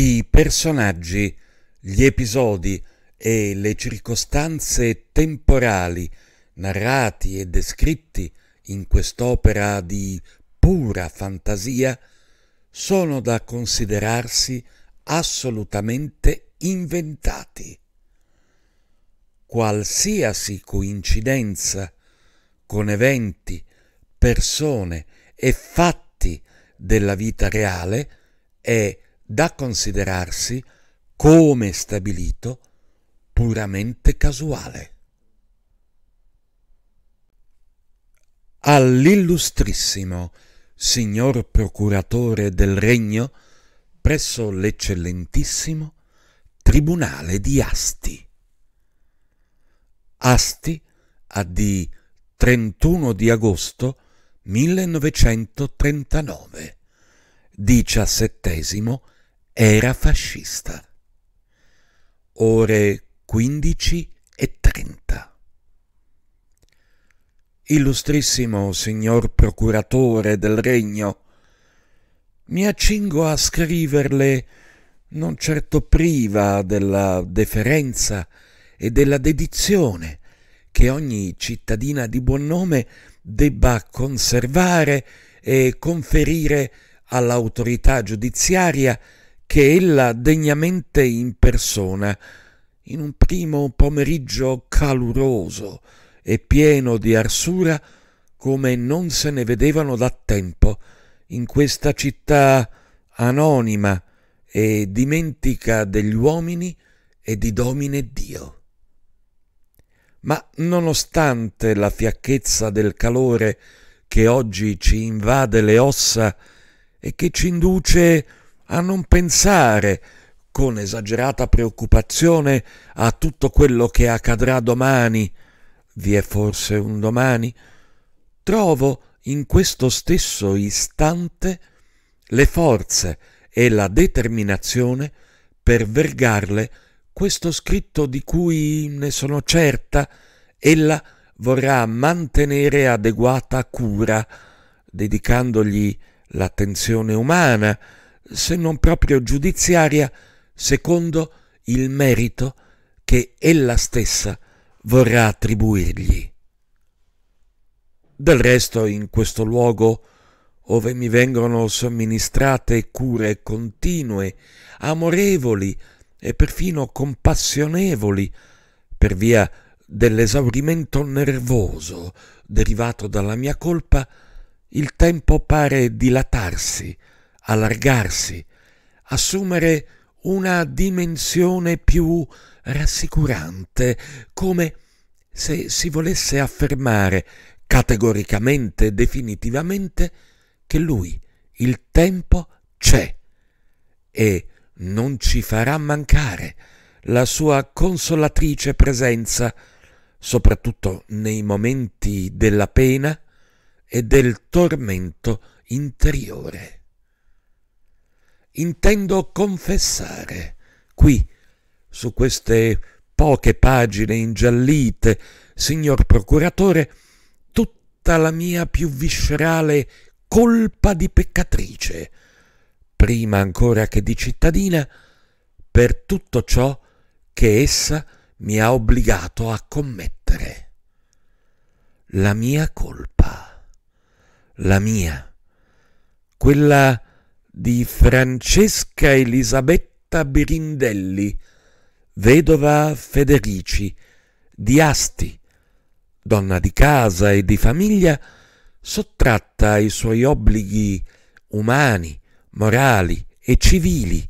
I personaggi, gli episodi e le circostanze temporali narrati e descritti in quest'opera di pura fantasia sono da considerarsi assolutamente inventati. Qualsiasi coincidenza con eventi, persone e fatti della vita reale è da considerarsi, come stabilito, puramente casuale. All'illustrissimo signor procuratore del regno presso l'eccellentissimo Tribunale di Asti. Asti a di 31 di agosto 1939, diciassettesimo era fascista. Ore 15 e 30. Illustrissimo signor procuratore del regno, mi accingo a scriverle non certo priva della deferenza e della dedizione che ogni cittadina di buon nome debba conservare e conferire all'autorità giudiziaria che ella degnamente impersona in un primo pomeriggio caluroso e pieno di arsura come non se ne vedevano da tempo in questa città anonima e dimentica degli uomini e di domine Dio. Ma nonostante la fiacchezza del calore che oggi ci invade le ossa e che ci induce a a non pensare con esagerata preoccupazione a tutto quello che accadrà domani. Vi è forse un domani? Trovo in questo stesso istante le forze e la determinazione per vergarle questo scritto di cui ne sono certa ella vorrà mantenere adeguata cura, dedicandogli l'attenzione umana, se non proprio giudiziaria, secondo il merito che ella stessa vorrà attribuirgli. Del resto, in questo luogo, ove mi vengono somministrate cure continue, amorevoli e perfino compassionevoli, per via dell'esaurimento nervoso derivato dalla mia colpa, il tempo pare dilatarsi, allargarsi, assumere una dimensione più rassicurante, come se si volesse affermare categoricamente e definitivamente che lui, il tempo, c'è e non ci farà mancare la sua consolatrice presenza, soprattutto nei momenti della pena e del tormento interiore intendo confessare qui, su queste poche pagine ingiallite, signor procuratore, tutta la mia più viscerale colpa di peccatrice, prima ancora che di cittadina, per tutto ciò che essa mi ha obbligato a commettere. La mia colpa, la mia, quella di Francesca Elisabetta Birindelli, vedova Federici, di Asti, donna di casa e di famiglia, sottratta ai suoi obblighi umani, morali e civili,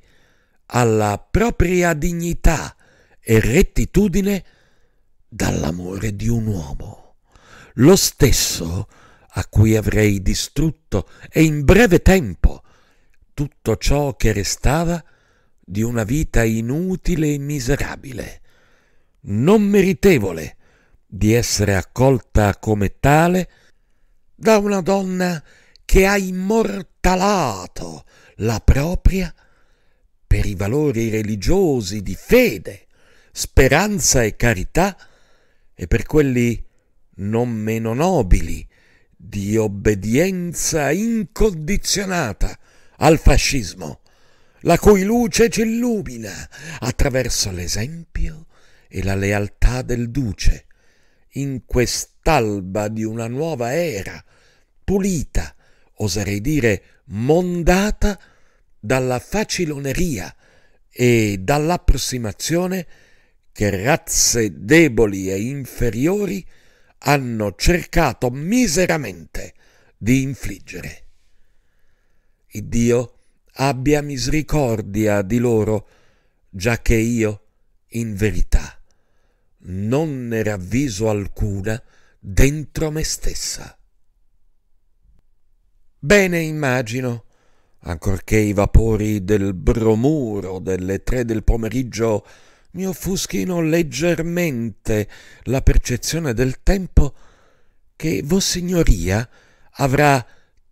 alla propria dignità e rettitudine dall'amore di un uomo, lo stesso a cui avrei distrutto e in breve tempo tutto ciò che restava di una vita inutile e miserabile, non meritevole di essere accolta come tale da una donna che ha immortalato la propria per i valori religiosi di fede, speranza e carità e per quelli non meno nobili di obbedienza incondizionata al fascismo, la cui luce ci illumina attraverso l'esempio e la lealtà del duce, in quest'alba di una nuova era, pulita, oserei dire mondata, dalla faciloneria e dall'approssimazione che razze deboli e inferiori hanno cercato miseramente di infliggere. Iddio abbia misericordia di loro, già che io, in verità, non ne ravviso alcuna dentro me stessa. Bene immagino, ancorché i vapori del bromuro delle tre del pomeriggio mi offuschino leggermente la percezione del tempo, che Vossignoria avrà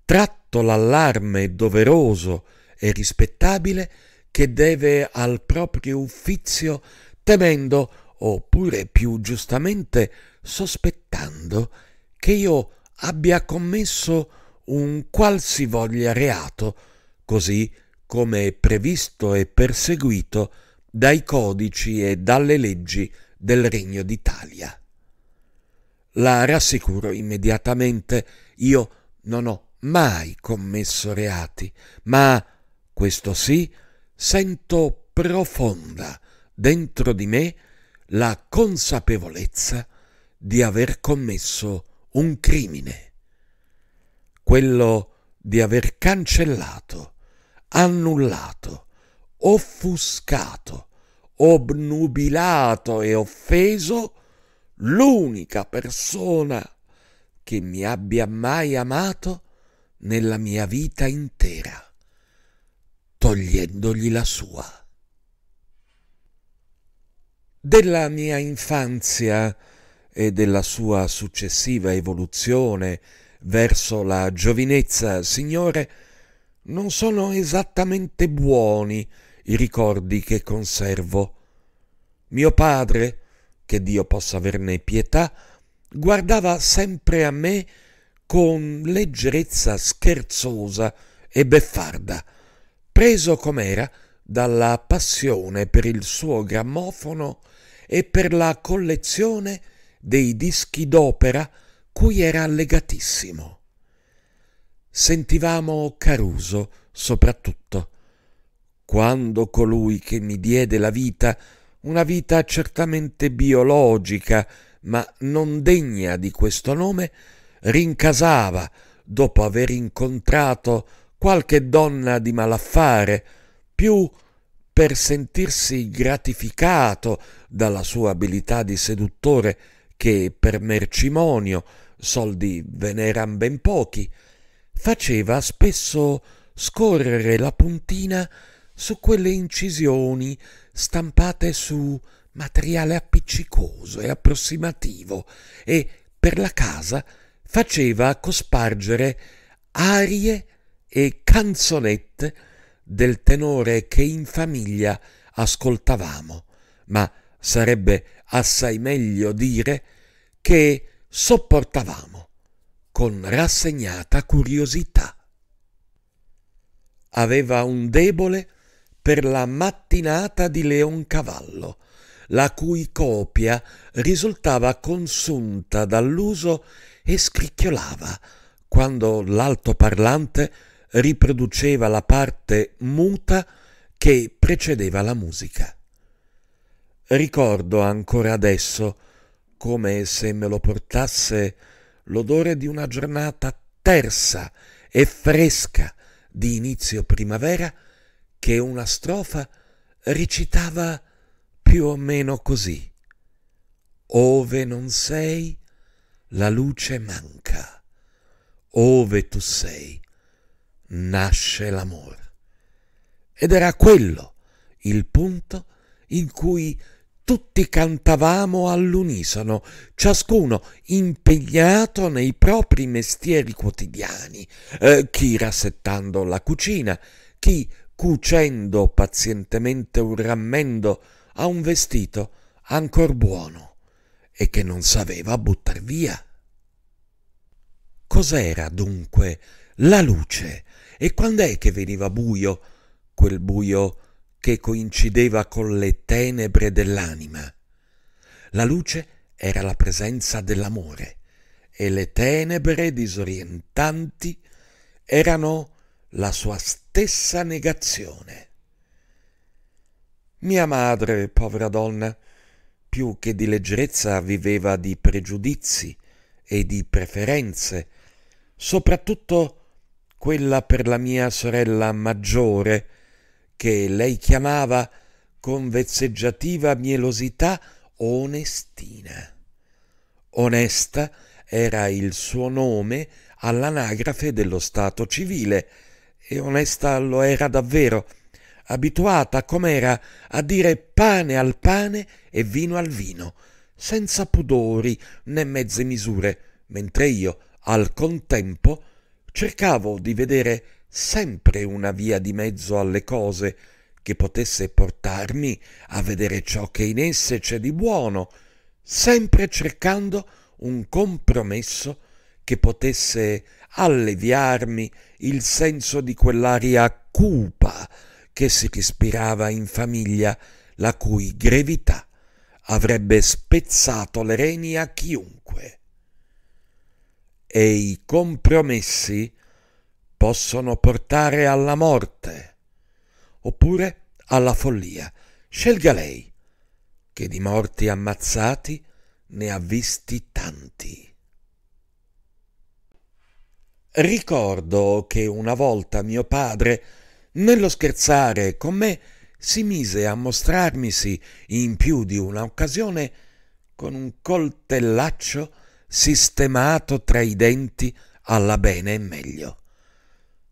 tratto l'allarme doveroso e rispettabile che deve al proprio uffizio temendo oppure più giustamente sospettando che io abbia commesso un qualsivoglia reato, così come è previsto e perseguito dai codici e dalle leggi del Regno d'Italia. La rassicuro immediatamente, io non ho mai commesso reati, ma, questo sì, sento profonda dentro di me la consapevolezza di aver commesso un crimine, quello di aver cancellato, annullato, offuscato, obnubilato e offeso l'unica persona che mi abbia mai amato nella mia vita intera, togliendogli la sua. Della mia infanzia e della sua successiva evoluzione verso la giovinezza, Signore, non sono esattamente buoni i ricordi che conservo. Mio padre, che Dio possa averne pietà, guardava sempre a me con leggerezza scherzosa e beffarda, preso com'era dalla passione per il suo grammofono e per la collezione dei dischi d'opera cui era legatissimo. Sentivamo Caruso soprattutto. Quando colui che mi diede la vita, una vita certamente biologica, ma non degna di questo nome, rincasava dopo aver incontrato qualche donna di malaffare, più per sentirsi gratificato dalla sua abilità di seduttore che per mercimonio, soldi ve n'eran ben pochi, faceva spesso scorrere la puntina su quelle incisioni stampate su materiale appiccicoso e approssimativo e per la casa faceva cospargere arie e canzonette del tenore che in famiglia ascoltavamo, ma sarebbe assai meglio dire che sopportavamo con rassegnata curiosità. Aveva un debole per la mattinata di Leoncavallo, la cui copia risultava consunta dall'uso e scricchiolava quando l'altoparlante riproduceva la parte muta che precedeva la musica. Ricordo ancora adesso, come se me lo portasse l'odore di una giornata tersa e fresca di inizio primavera, che una strofa recitava più o meno così. Ove non sei, la luce manca. Ove tu sei, nasce l'amore. Ed era quello il punto in cui tutti cantavamo all'unisono, ciascuno impegnato nei propri mestieri quotidiani, eh, chi rassettando la cucina, chi cucendo pazientemente un rammendo a un vestito ancor buono e che non sapeva buttar via. Cos'era dunque la luce e quando è che veniva buio, quel buio che coincideva con le tenebre dell'anima? La luce era la presenza dell'amore e le tenebre disorientanti erano la sua stessa negazione. Mia madre, povera donna, più che di leggerezza viveva di pregiudizi e di preferenze, soprattutto quella per la mia sorella maggiore, che lei chiamava con vezzeggiativa mielosità Onestina. Onesta era il suo nome all'anagrafe dello Stato civile, e onesta lo era davvero, abituata com'era a dire pane al pane e vino al vino, senza pudori né mezze misure, mentre io, al contempo, cercavo di vedere sempre una via di mezzo alle cose che potesse portarmi a vedere ciò che in esse c'è di buono, sempre cercando un compromesso che potesse alleviarmi il senso di quell'aria cupa che si respirava in famiglia, la cui grevità avrebbe spezzato le reni a chiunque. E i compromessi possono portare alla morte, oppure alla follia. Scelga lei, che di morti ammazzati ne ha visti tanti. Ricordo che una volta mio padre nello scherzare con me si mise a mostrarmisi in più di una occasione con un coltellaccio sistemato tra i denti alla bene e meglio.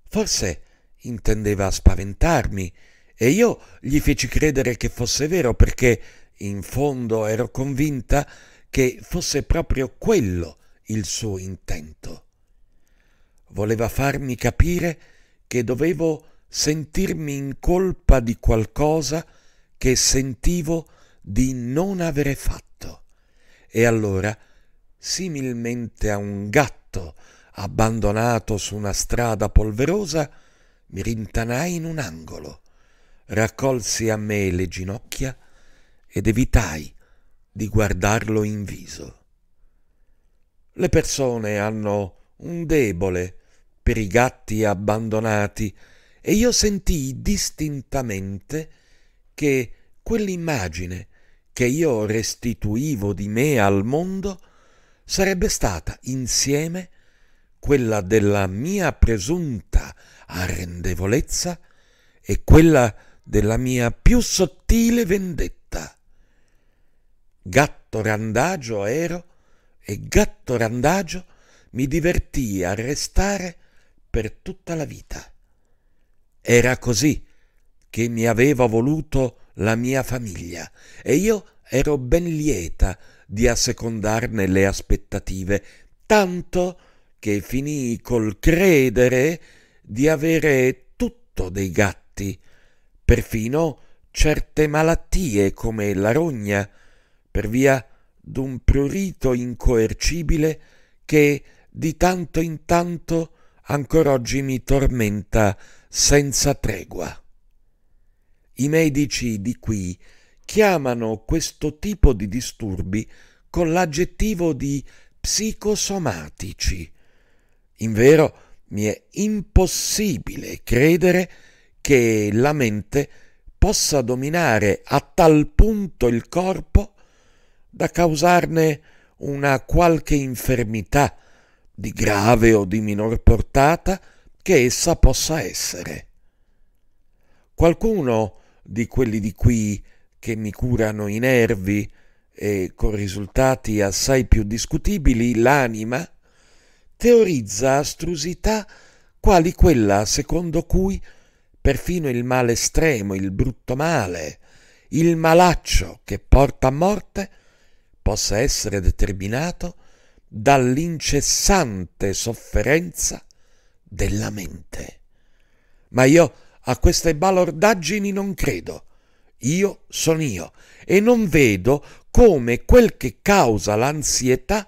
Forse intendeva spaventarmi e io gli feci credere che fosse vero perché in fondo ero convinta che fosse proprio quello il suo intento. Voleva farmi capire che dovevo sentirmi in colpa di qualcosa che sentivo di non avere fatto. E allora, similmente a un gatto abbandonato su una strada polverosa, mi rintanai in un angolo, raccolsi a me le ginocchia ed evitai di guardarlo in viso. Le persone hanno un debole per i gatti abbandonati e io sentii distintamente che quell'immagine che io restituivo di me al mondo sarebbe stata insieme quella della mia presunta arrendevolezza e quella della mia più sottile vendetta. Gatto randagio ero e gatto randagio mi divertii a restare per tutta la vita. Era così che mi aveva voluto la mia famiglia e io ero ben lieta di assecondarne le aspettative, tanto che finii col credere di avere tutto dei gatti, perfino certe malattie come la rogna, per via d'un prurito incoercibile che di tanto in tanto ancor oggi mi tormenta senza tregua. I medici di qui chiamano questo tipo di disturbi con l'aggettivo di psicosomatici. Invero mi è impossibile credere che la mente possa dominare a tal punto il corpo da causarne una qualche infermità di grave o di minor portata che essa possa essere. Qualcuno di quelli di qui che mi curano i nervi e con risultati assai più discutibili l'anima, teorizza astrusità quali quella secondo cui perfino il male estremo, il brutto male, il malaccio che porta a morte, possa essere determinato dall'incessante sofferenza della mente. Ma io a queste balordaggini non credo. Io sono io e non vedo come quel che causa l'ansietà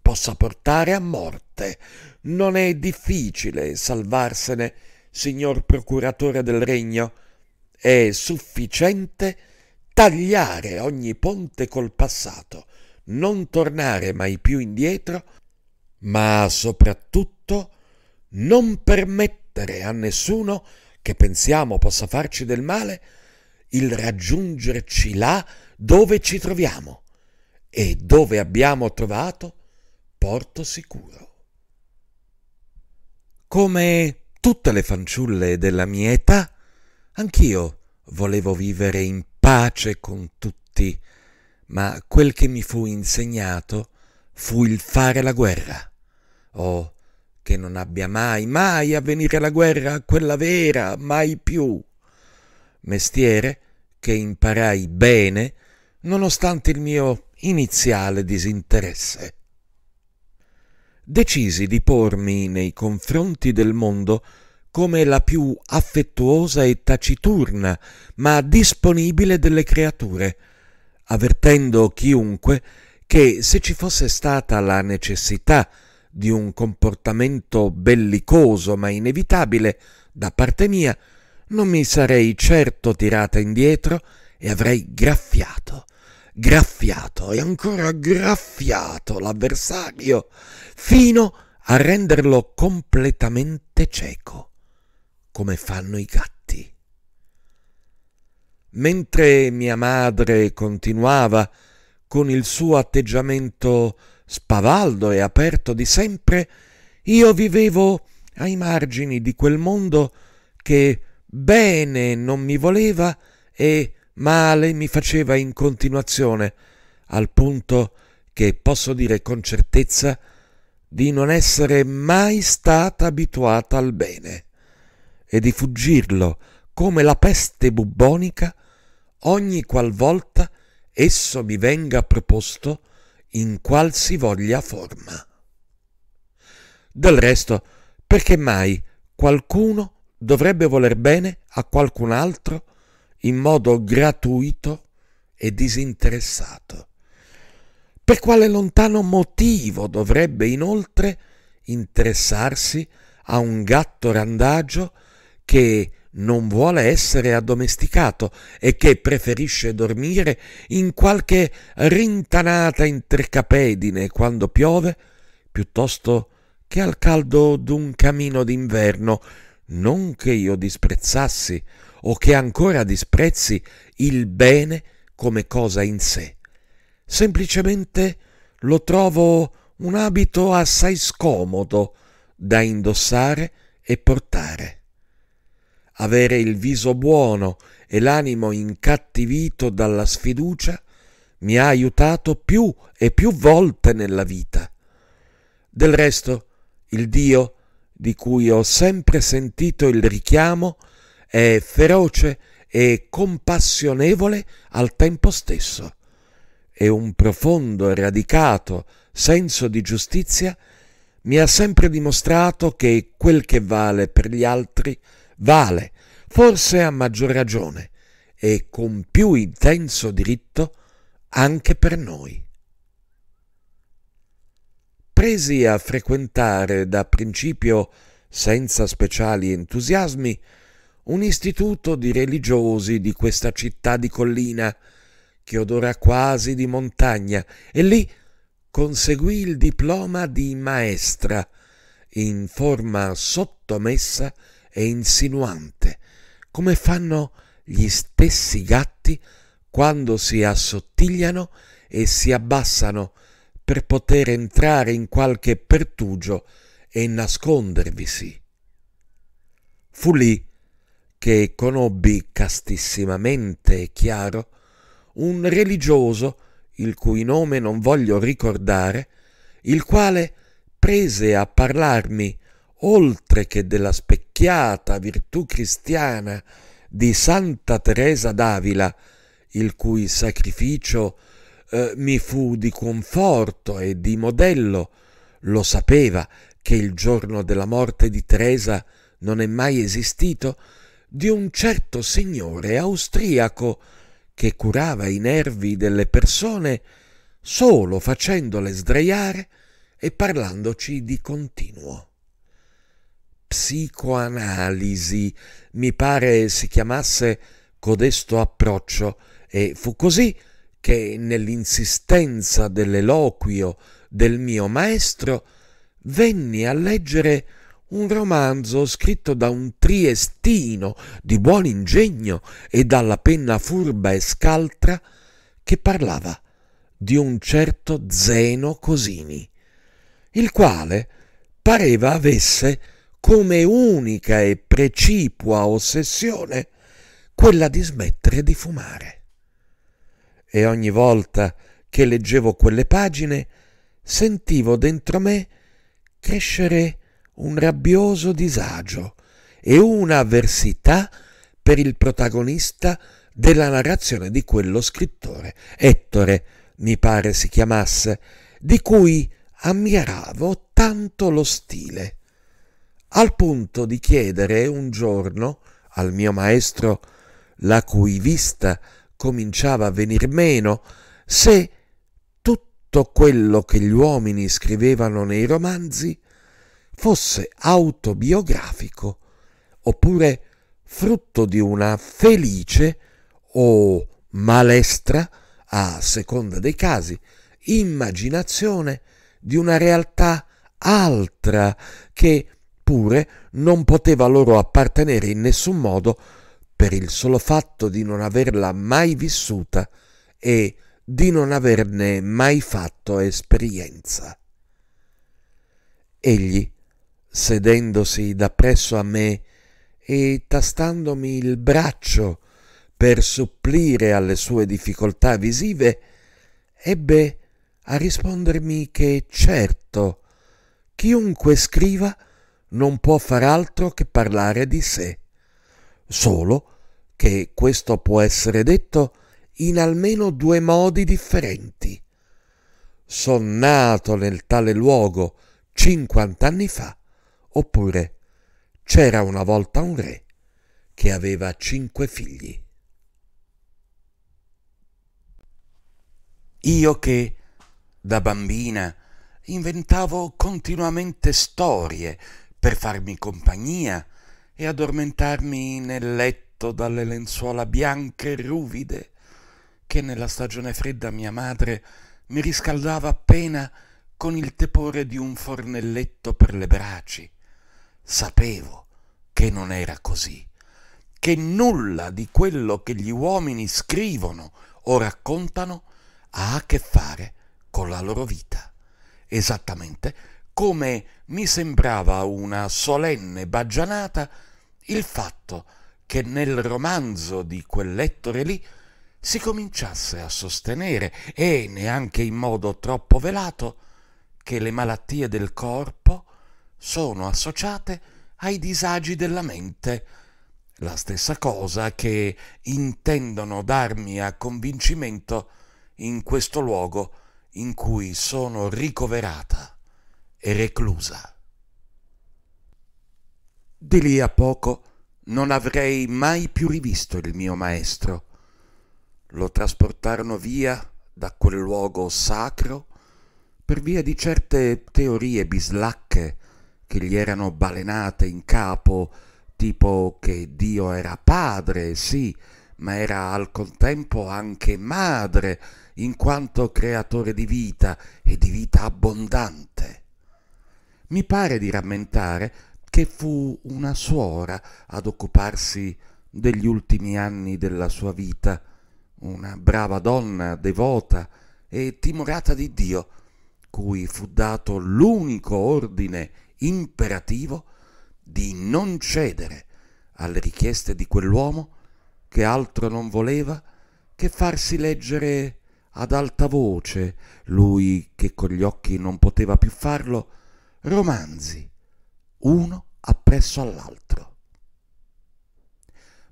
possa portare a morte. Non è difficile salvarsene, signor procuratore del regno. È sufficiente tagliare ogni ponte col passato, non tornare mai più indietro, ma soprattutto non permettere a nessuno che pensiamo possa farci del male il raggiungerci là dove ci troviamo e dove abbiamo trovato porto sicuro. Come tutte le fanciulle della mia età, anch'io volevo vivere in pace con tutti, ma quel che mi fu insegnato fu il fare la guerra Oh, che non abbia mai, mai a venire la guerra, quella vera, mai più. Mestiere che imparai bene, nonostante il mio iniziale disinteresse. Decisi di pormi nei confronti del mondo come la più affettuosa e taciturna, ma disponibile delle creature, avvertendo chiunque che se ci fosse stata la necessità di un comportamento bellicoso ma inevitabile da parte mia, non mi sarei certo tirata indietro e avrei graffiato, graffiato e ancora graffiato l'avversario fino a renderlo completamente cieco, come fanno i gatti. Mentre mia madre continuava con il suo atteggiamento spavaldo e aperto di sempre, io vivevo ai margini di quel mondo che bene non mi voleva e male mi faceva in continuazione, al punto che posso dire con certezza di non essere mai stata abituata al bene e di fuggirlo come la peste bubbonica ogni qual volta esso mi venga proposto in qualsivoglia forma. Del resto, perché mai qualcuno dovrebbe voler bene a qualcun altro in modo gratuito e disinteressato? Per quale lontano motivo dovrebbe inoltre interessarsi a un gatto randagio che non vuole essere addomesticato e che preferisce dormire in qualche rintanata intercapedine quando piove, piuttosto che al caldo d'un camino d'inverno, non che io disprezzassi o che ancora disprezzi il bene come cosa in sé. Semplicemente lo trovo un abito assai scomodo da indossare e portare avere il viso buono e l'animo incattivito dalla sfiducia mi ha aiutato più e più volte nella vita. Del resto, il Dio di cui ho sempre sentito il richiamo è feroce e compassionevole al tempo stesso e un profondo e radicato senso di giustizia mi ha sempre dimostrato che quel che vale per gli altri vale, forse a maggior ragione, e con più intenso diritto anche per noi. Presi a frequentare da principio, senza speciali entusiasmi, un istituto di religiosi di questa città di collina, che odora quasi di montagna, e lì conseguì il diploma di maestra, in forma sottomessa e insinuante, come fanno gli stessi gatti quando si assottigliano e si abbassano per poter entrare in qualche pertugio e nascondervisi. Fu lì che conobbi castissimamente e chiaro un religioso, il cui nome non voglio ricordare, il quale prese a parlarmi oltre che della specchiata virtù cristiana di Santa Teresa d'Avila, il cui sacrificio eh, mi fu di conforto e di modello, lo sapeva che il giorno della morte di Teresa non è mai esistito, di un certo signore austriaco che curava i nervi delle persone solo facendole sdraiare e parlandoci di continuo psicoanalisi, mi pare si chiamasse codesto approccio, e fu così che nell'insistenza dell'eloquio del mio maestro venni a leggere un romanzo scritto da un triestino di buon ingegno e dalla penna furba e scaltra che parlava di un certo Zeno Cosini, il quale pareva avesse come unica e precipua ossessione quella di smettere di fumare. E ogni volta che leggevo quelle pagine sentivo dentro me crescere un rabbioso disagio e una avversità per il protagonista della narrazione di quello scrittore, Ettore, mi pare si chiamasse, di cui ammiravo tanto lo stile al punto di chiedere un giorno al mio maestro, la cui vista cominciava a venir meno, se tutto quello che gli uomini scrivevano nei romanzi fosse autobiografico oppure frutto di una felice o malestra, a seconda dei casi, immaginazione di una realtà altra che eppure non poteva loro appartenere in nessun modo per il solo fatto di non averla mai vissuta e di non averne mai fatto esperienza. Egli, sedendosi da presso a me e tastandomi il braccio per supplire alle sue difficoltà visive, ebbe a rispondermi che certo chiunque scriva non può far altro che parlare di sé, solo che questo può essere detto in almeno due modi differenti. Son nato nel tale luogo cinquant'anni fa, oppure c'era una volta un re che aveva cinque figli. Io che, da bambina, inventavo continuamente storie per farmi compagnia e addormentarmi nel letto dalle lenzuola bianche e ruvide che nella stagione fredda mia madre mi riscaldava appena con il tepore di un fornelletto per le braci. Sapevo che non era così, che nulla di quello che gli uomini scrivono o raccontano ha a che fare con la loro vita, esattamente come mi sembrava una solenne baggianata il fatto che nel romanzo di quell'Ettore lì si cominciasse a sostenere, e neanche in modo troppo velato, che le malattie del corpo sono associate ai disagi della mente, la stessa cosa che intendono darmi a convincimento in questo luogo in cui sono ricoverata e reclusa. Di lì a poco non avrei mai più rivisto il mio maestro. Lo trasportarono via da quel luogo sacro per via di certe teorie bislacche che gli erano balenate in capo, tipo che Dio era padre, sì, ma era al contempo anche madre, in quanto creatore di vita e di vita abbondante. Mi pare di rammentare che fu una suora ad occuparsi degli ultimi anni della sua vita, una brava donna devota e timorata di Dio, cui fu dato l'unico ordine imperativo di non cedere alle richieste di quell'uomo che altro non voleva che farsi leggere ad alta voce, lui che con gli occhi non poteva più farlo, romanzi, uno appresso all'altro.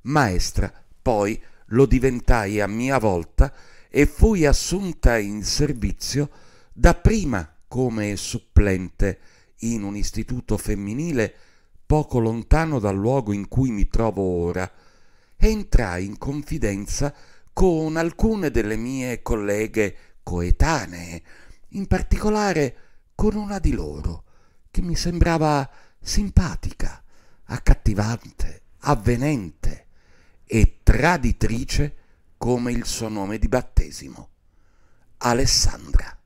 Maestra, poi, lo diventai a mia volta e fui assunta in servizio dapprima come supplente in un istituto femminile poco lontano dal luogo in cui mi trovo ora, e entrai in confidenza con alcune delle mie colleghe coetanee, in particolare con una di loro, tratti mi sembrava simpatica, accattivante, avvenente e traditrice come il suo nome di battesimo, Alessandra.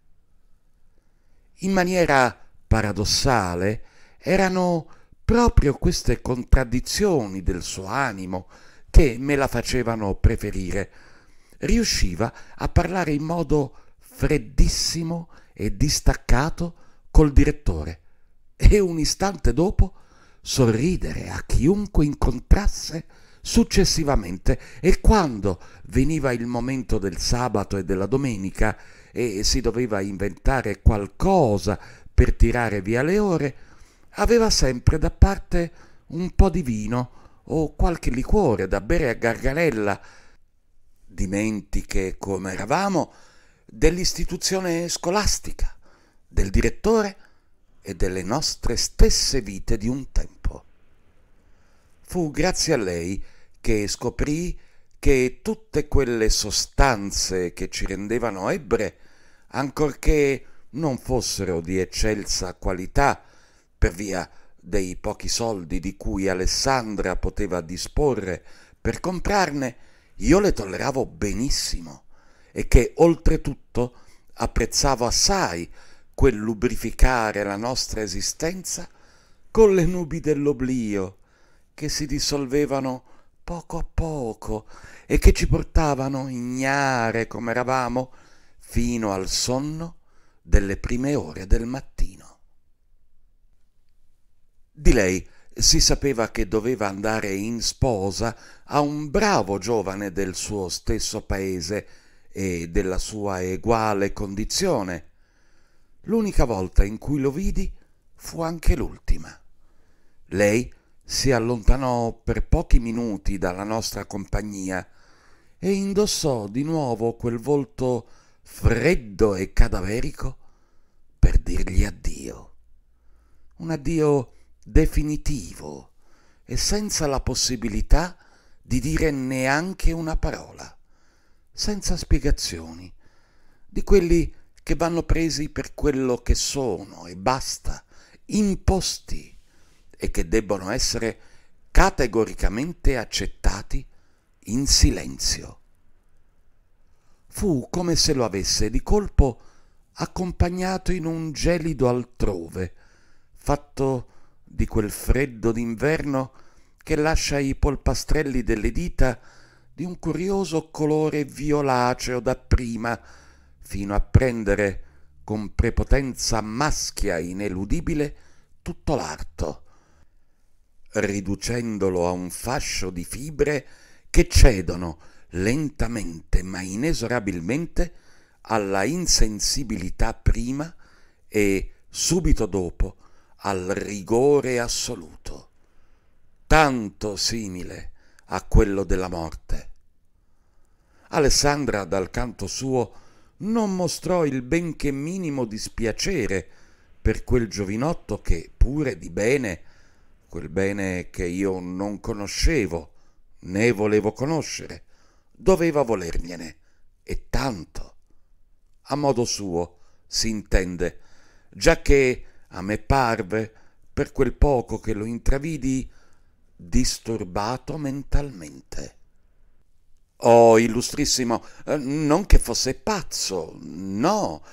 In maniera paradossale erano proprio queste contraddizioni del suo animo che me la facevano preferire. Riusciva a parlare in modo freddissimo e distaccato col direttore, e un istante dopo sorridere a chiunque incontrasse successivamente e quando veniva il momento del sabato e della domenica e si doveva inventare qualcosa per tirare via le ore, aveva sempre da parte un po' di vino o qualche liquore da bere a gargarella, dimentiche come eravamo dell'istituzione scolastica, del direttore e delle nostre stesse vite di un tempo. Fu grazie a lei che scoprì che tutte quelle sostanze che ci rendevano ebre, ancorché non fossero di eccelsa qualità, per via dei pochi soldi di cui Alessandra poteva disporre per comprarne, io le tolleravo benissimo e che oltretutto apprezzavo assai quel lubrificare la nostra esistenza con le nubi dell'oblio che si dissolvevano poco a poco e che ci portavano ignare come eravamo fino al sonno delle prime ore del mattino. Di lei si sapeva che doveva andare in sposa a un bravo giovane del suo stesso paese e della sua eguale condizione, L'unica volta in cui lo vidi fu anche l'ultima. Lei si allontanò per pochi minuti dalla nostra compagnia e indossò di nuovo quel volto freddo e cadaverico per dirgli addio. Un addio definitivo e senza la possibilità di dire neanche una parola, senza spiegazioni, di quelli che che vanno presi per quello che sono e basta, imposti e che debbono essere categoricamente accettati in silenzio. Fu come se lo avesse di colpo accompagnato in un gelido altrove, fatto di quel freddo d'inverno che lascia i polpastrelli delle dita di un curioso colore violaceo dapprima, fino a prendere con prepotenza maschia ineludibile tutto l'arto, riducendolo a un fascio di fibre che cedono lentamente ma inesorabilmente alla insensibilità prima e subito dopo al rigore assoluto, tanto simile a quello della morte. Alessandra, dal canto suo, non mostrò il benché minimo dispiacere per quel giovinotto che, pure di bene, quel bene che io non conoscevo né volevo conoscere, doveva volergliene, e tanto. A modo suo, si intende, giacché a me parve, per quel poco che lo intravidi, disturbato mentalmente. Oh, illustrissimo, eh, non che fosse pazzo, no,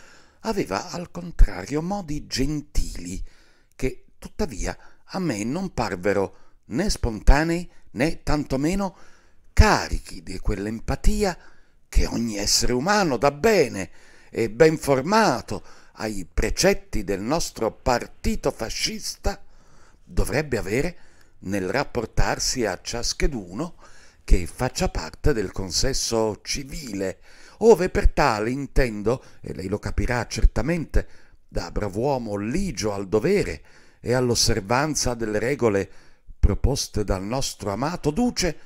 aveva al contrario modi gentili che tuttavia a me non parvero né spontanei né tantomeno carichi di quell'empatia che ogni essere umano da bene e ben formato ai precetti del nostro partito fascista dovrebbe avere nel rapportarsi a ciascheduno che faccia parte del consesso civile, ove per tale intendo, e lei lo capirà certamente, da brav'uomo ligio al dovere e all'osservanza delle regole proposte dal nostro amato duce,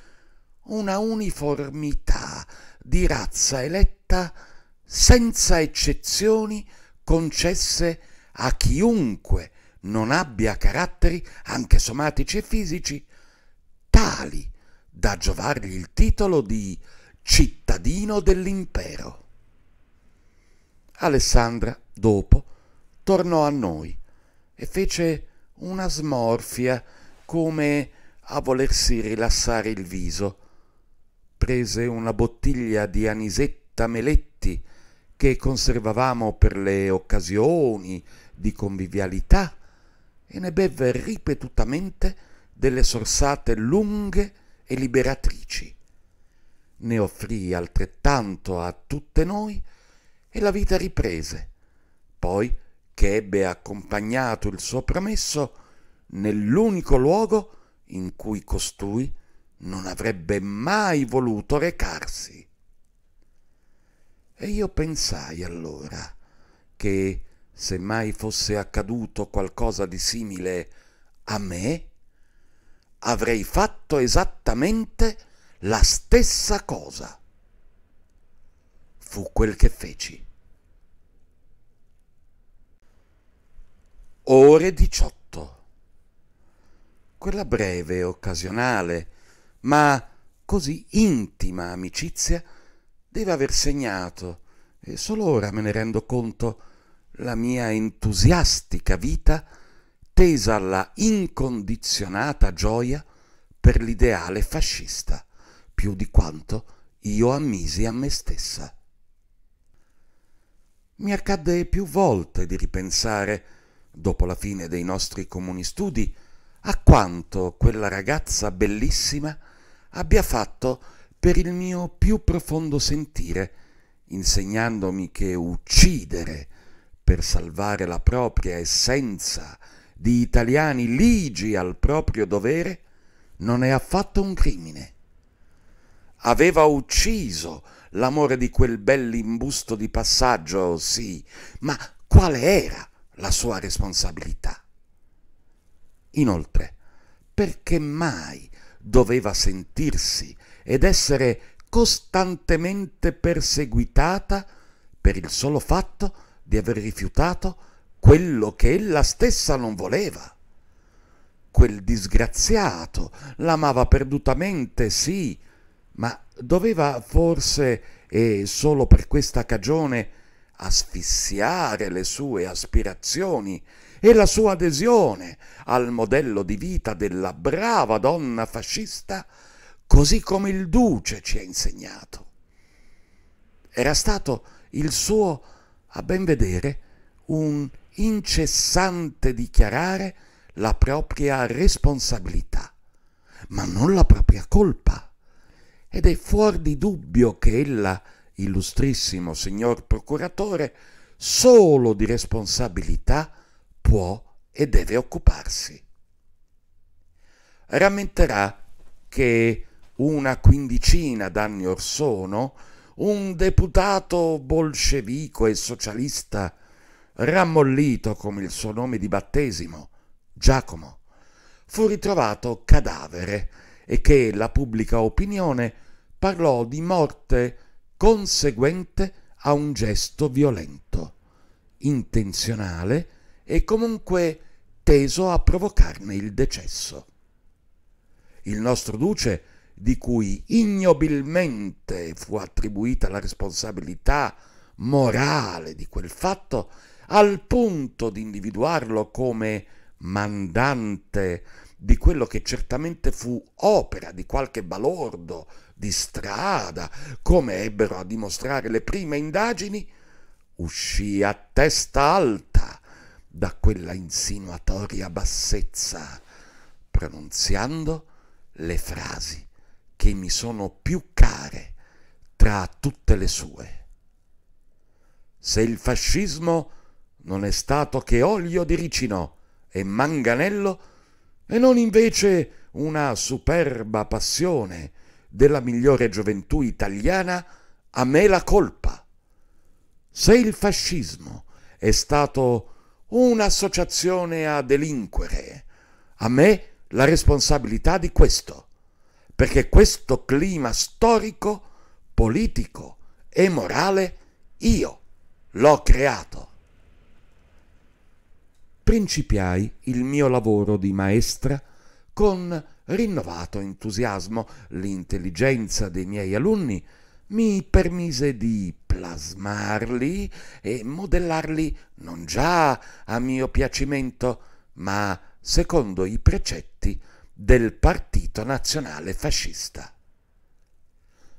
una uniformità di razza eletta senza eccezioni concesse a chiunque non abbia caratteri, anche somatici e fisici, tali da giovargli il titolo di cittadino dell'impero. Alessandra, dopo, tornò a noi e fece una smorfia come a volersi rilassare il viso. Prese una bottiglia di anisetta meletti che conservavamo per le occasioni di convivialità e ne bevve ripetutamente delle sorsate lunghe e liberatrici. Ne offrì altrettanto a tutte noi e la vita riprese. Poi, che ebbe accompagnato il suo promesso, nell'unico luogo in cui costui non avrebbe mai voluto recarsi. E io pensai allora che se mai fosse accaduto qualcosa di simile a me, avrei fatto esattamente la stessa cosa. Fu quel che feci. Ore 18. Quella breve, occasionale, ma così intima amicizia deve aver segnato, e solo ora me ne rendo conto, la mia entusiastica vita tesa alla incondizionata gioia per l'ideale fascista, più di quanto io ammisi a me stessa. Mi accadde più volte di ripensare, dopo la fine dei nostri comuni studi, a quanto quella ragazza bellissima abbia fatto per il mio più profondo sentire, insegnandomi che uccidere per salvare la propria essenza di italiani ligi al proprio dovere non è affatto un crimine. Aveva ucciso l'amore di quel bell'imbusto di passaggio, sì, ma quale era la sua responsabilità? Inoltre, perché mai doveva sentirsi ed essere costantemente perseguitata per il solo fatto di aver rifiutato quello che ella stessa non voleva. Quel disgraziato l'amava perdutamente, sì, ma doveva forse, e solo per questa cagione, asfissiare le sue aspirazioni e la sua adesione al modello di vita della brava donna fascista, così come il duce ci ha insegnato. Era stato il suo, a ben vedere, un incessante dichiarare la propria responsabilità, ma non la propria colpa. Ed è fuor di dubbio che ella, illustrissimo signor procuratore, solo di responsabilità può e deve occuparsi. Rammenterà che una quindicina d'anni or sono un deputato bolscevico e socialista rammollito come il suo nome di battesimo, Giacomo, fu ritrovato cadavere e che la pubblica opinione parlò di morte conseguente a un gesto violento, intenzionale e comunque teso a provocarne il decesso. Il nostro duce, di cui ignobilmente fu attribuita la responsabilità morale di quel fatto, al punto di individuarlo come mandante di quello che certamente fu opera di qualche balordo di strada, come ebbero a dimostrare le prime indagini, uscì a testa alta da quella insinuatoria bassezza, pronunziando le frasi che mi sono più care tra tutte le sue. Se il fascismo non è stato che olio di ricino e manganello, e non invece una superba passione della migliore gioventù italiana, a me la colpa. Se il fascismo è stato un'associazione a delinquere, a me la responsabilità di questo, perché questo clima storico, politico e morale io l'ho creato principiai il mio lavoro di maestra con rinnovato entusiasmo. L'intelligenza dei miei alunni mi permise di plasmarli e modellarli non già a mio piacimento, ma secondo i precetti del Partito Nazionale Fascista.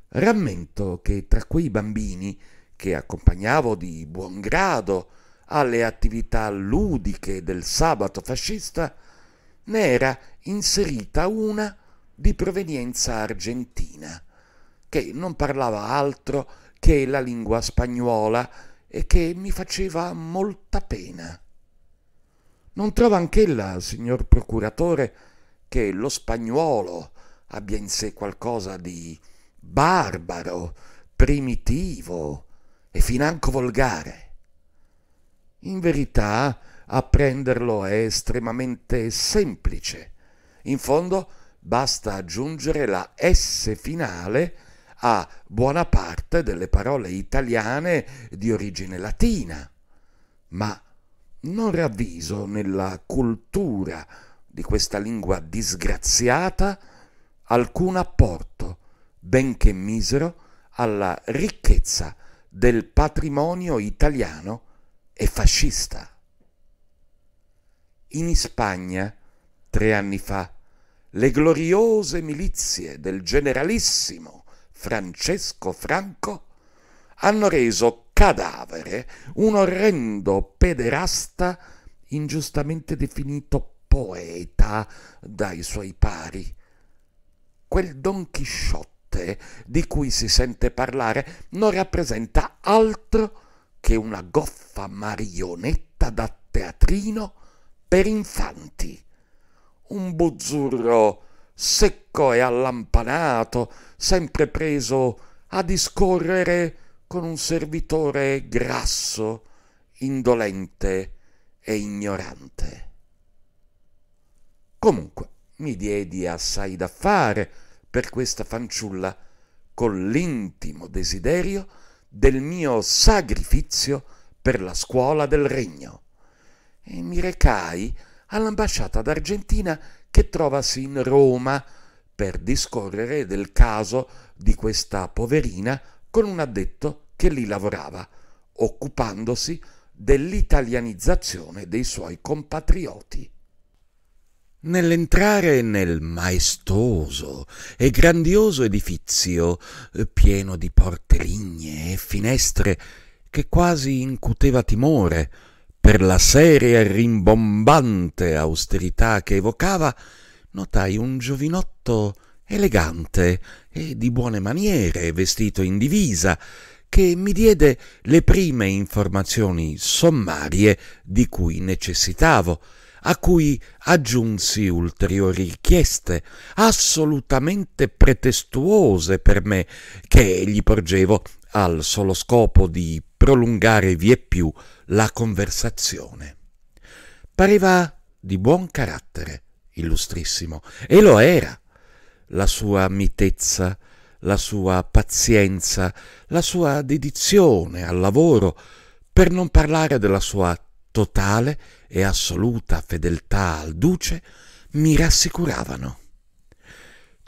Rammento che tra quei bambini che accompagnavo di buon grado alle attività ludiche del sabato fascista, ne era inserita una di provenienza argentina, che non parlava altro che la lingua spagnola e che mi faceva molta pena. Non trova anch'ella, signor procuratore, che lo spagnolo abbia in sé qualcosa di barbaro, primitivo e financo volgare. In verità, apprenderlo è estremamente semplice. In fondo, basta aggiungere la S finale a buona parte delle parole italiane di origine latina. Ma non ravviso nella cultura di questa lingua disgraziata alcun apporto, benché misero, alla ricchezza del patrimonio italiano è fascista. In Spagna, tre anni fa, le gloriose milizie del generalissimo Francesco Franco hanno reso cadavere un orrendo pederasta ingiustamente definito poeta dai suoi pari. Quel Don Chisciotte di cui si sente parlare non rappresenta altro che che una goffa marionetta da teatrino per infanti. Un buzzurro secco e allampanato, sempre preso a discorrere con un servitore grasso, indolente e ignorante. Comunque mi diedi assai da fare per questa fanciulla, con l'intimo desiderio del mio sacrificio per la scuola del regno e mi recai all'ambasciata d'Argentina che trovasi in Roma per discorrere del caso di questa poverina con un addetto che lì lavorava, occupandosi dell'italianizzazione dei suoi compatrioti. Nell'entrare nel maestoso e grandioso edifizio, eh, pieno di porte lignee e finestre, che quasi incuteva timore per la seria e rimbombante austerità che evocava, notai un giovinotto elegante e di buone maniere, vestito in divisa, che mi diede le prime informazioni sommarie di cui necessitavo a cui aggiunsi ulteriori richieste assolutamente pretestuose per me che gli porgevo al solo scopo di prolungare vie più la conversazione. Pareva di buon carattere, illustrissimo, e lo era. La sua mitezza, la sua pazienza, la sua dedizione al lavoro, per non parlare della sua totale e assoluta fedeltà al duce mi rassicuravano.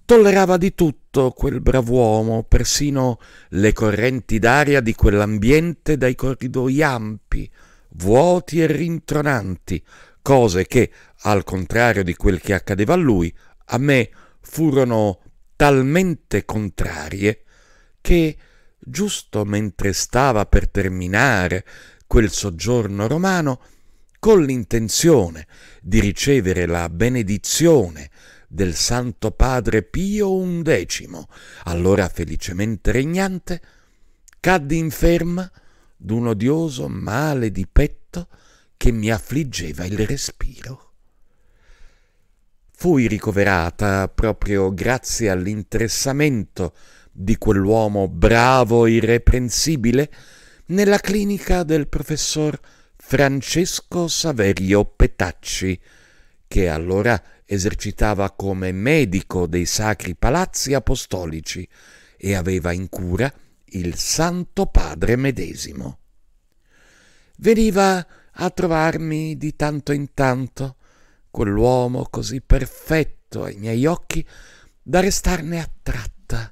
Tollerava di tutto quel brav'uomo, persino le correnti d'aria di quell'ambiente dai corridoi ampi, vuoti e rintronanti, cose che, al contrario di quel che accadeva a lui, a me furono talmente contrarie che, giusto mentre stava per terminare quel soggiorno romano, con l'intenzione di ricevere la benedizione del Santo Padre Pio XI, allora felicemente regnante, cadde inferma d'un odioso male di petto che mi affliggeva il respiro. Fui ricoverata proprio grazie all'interessamento di quell'uomo bravo e irreprensibile nella clinica del professor Francesco Saverio Petacci, che allora esercitava come medico dei sacri palazzi apostolici e aveva in cura il Santo Padre medesimo. Veniva a trovarmi di tanto in tanto quell'uomo così perfetto ai miei occhi da restarne attratta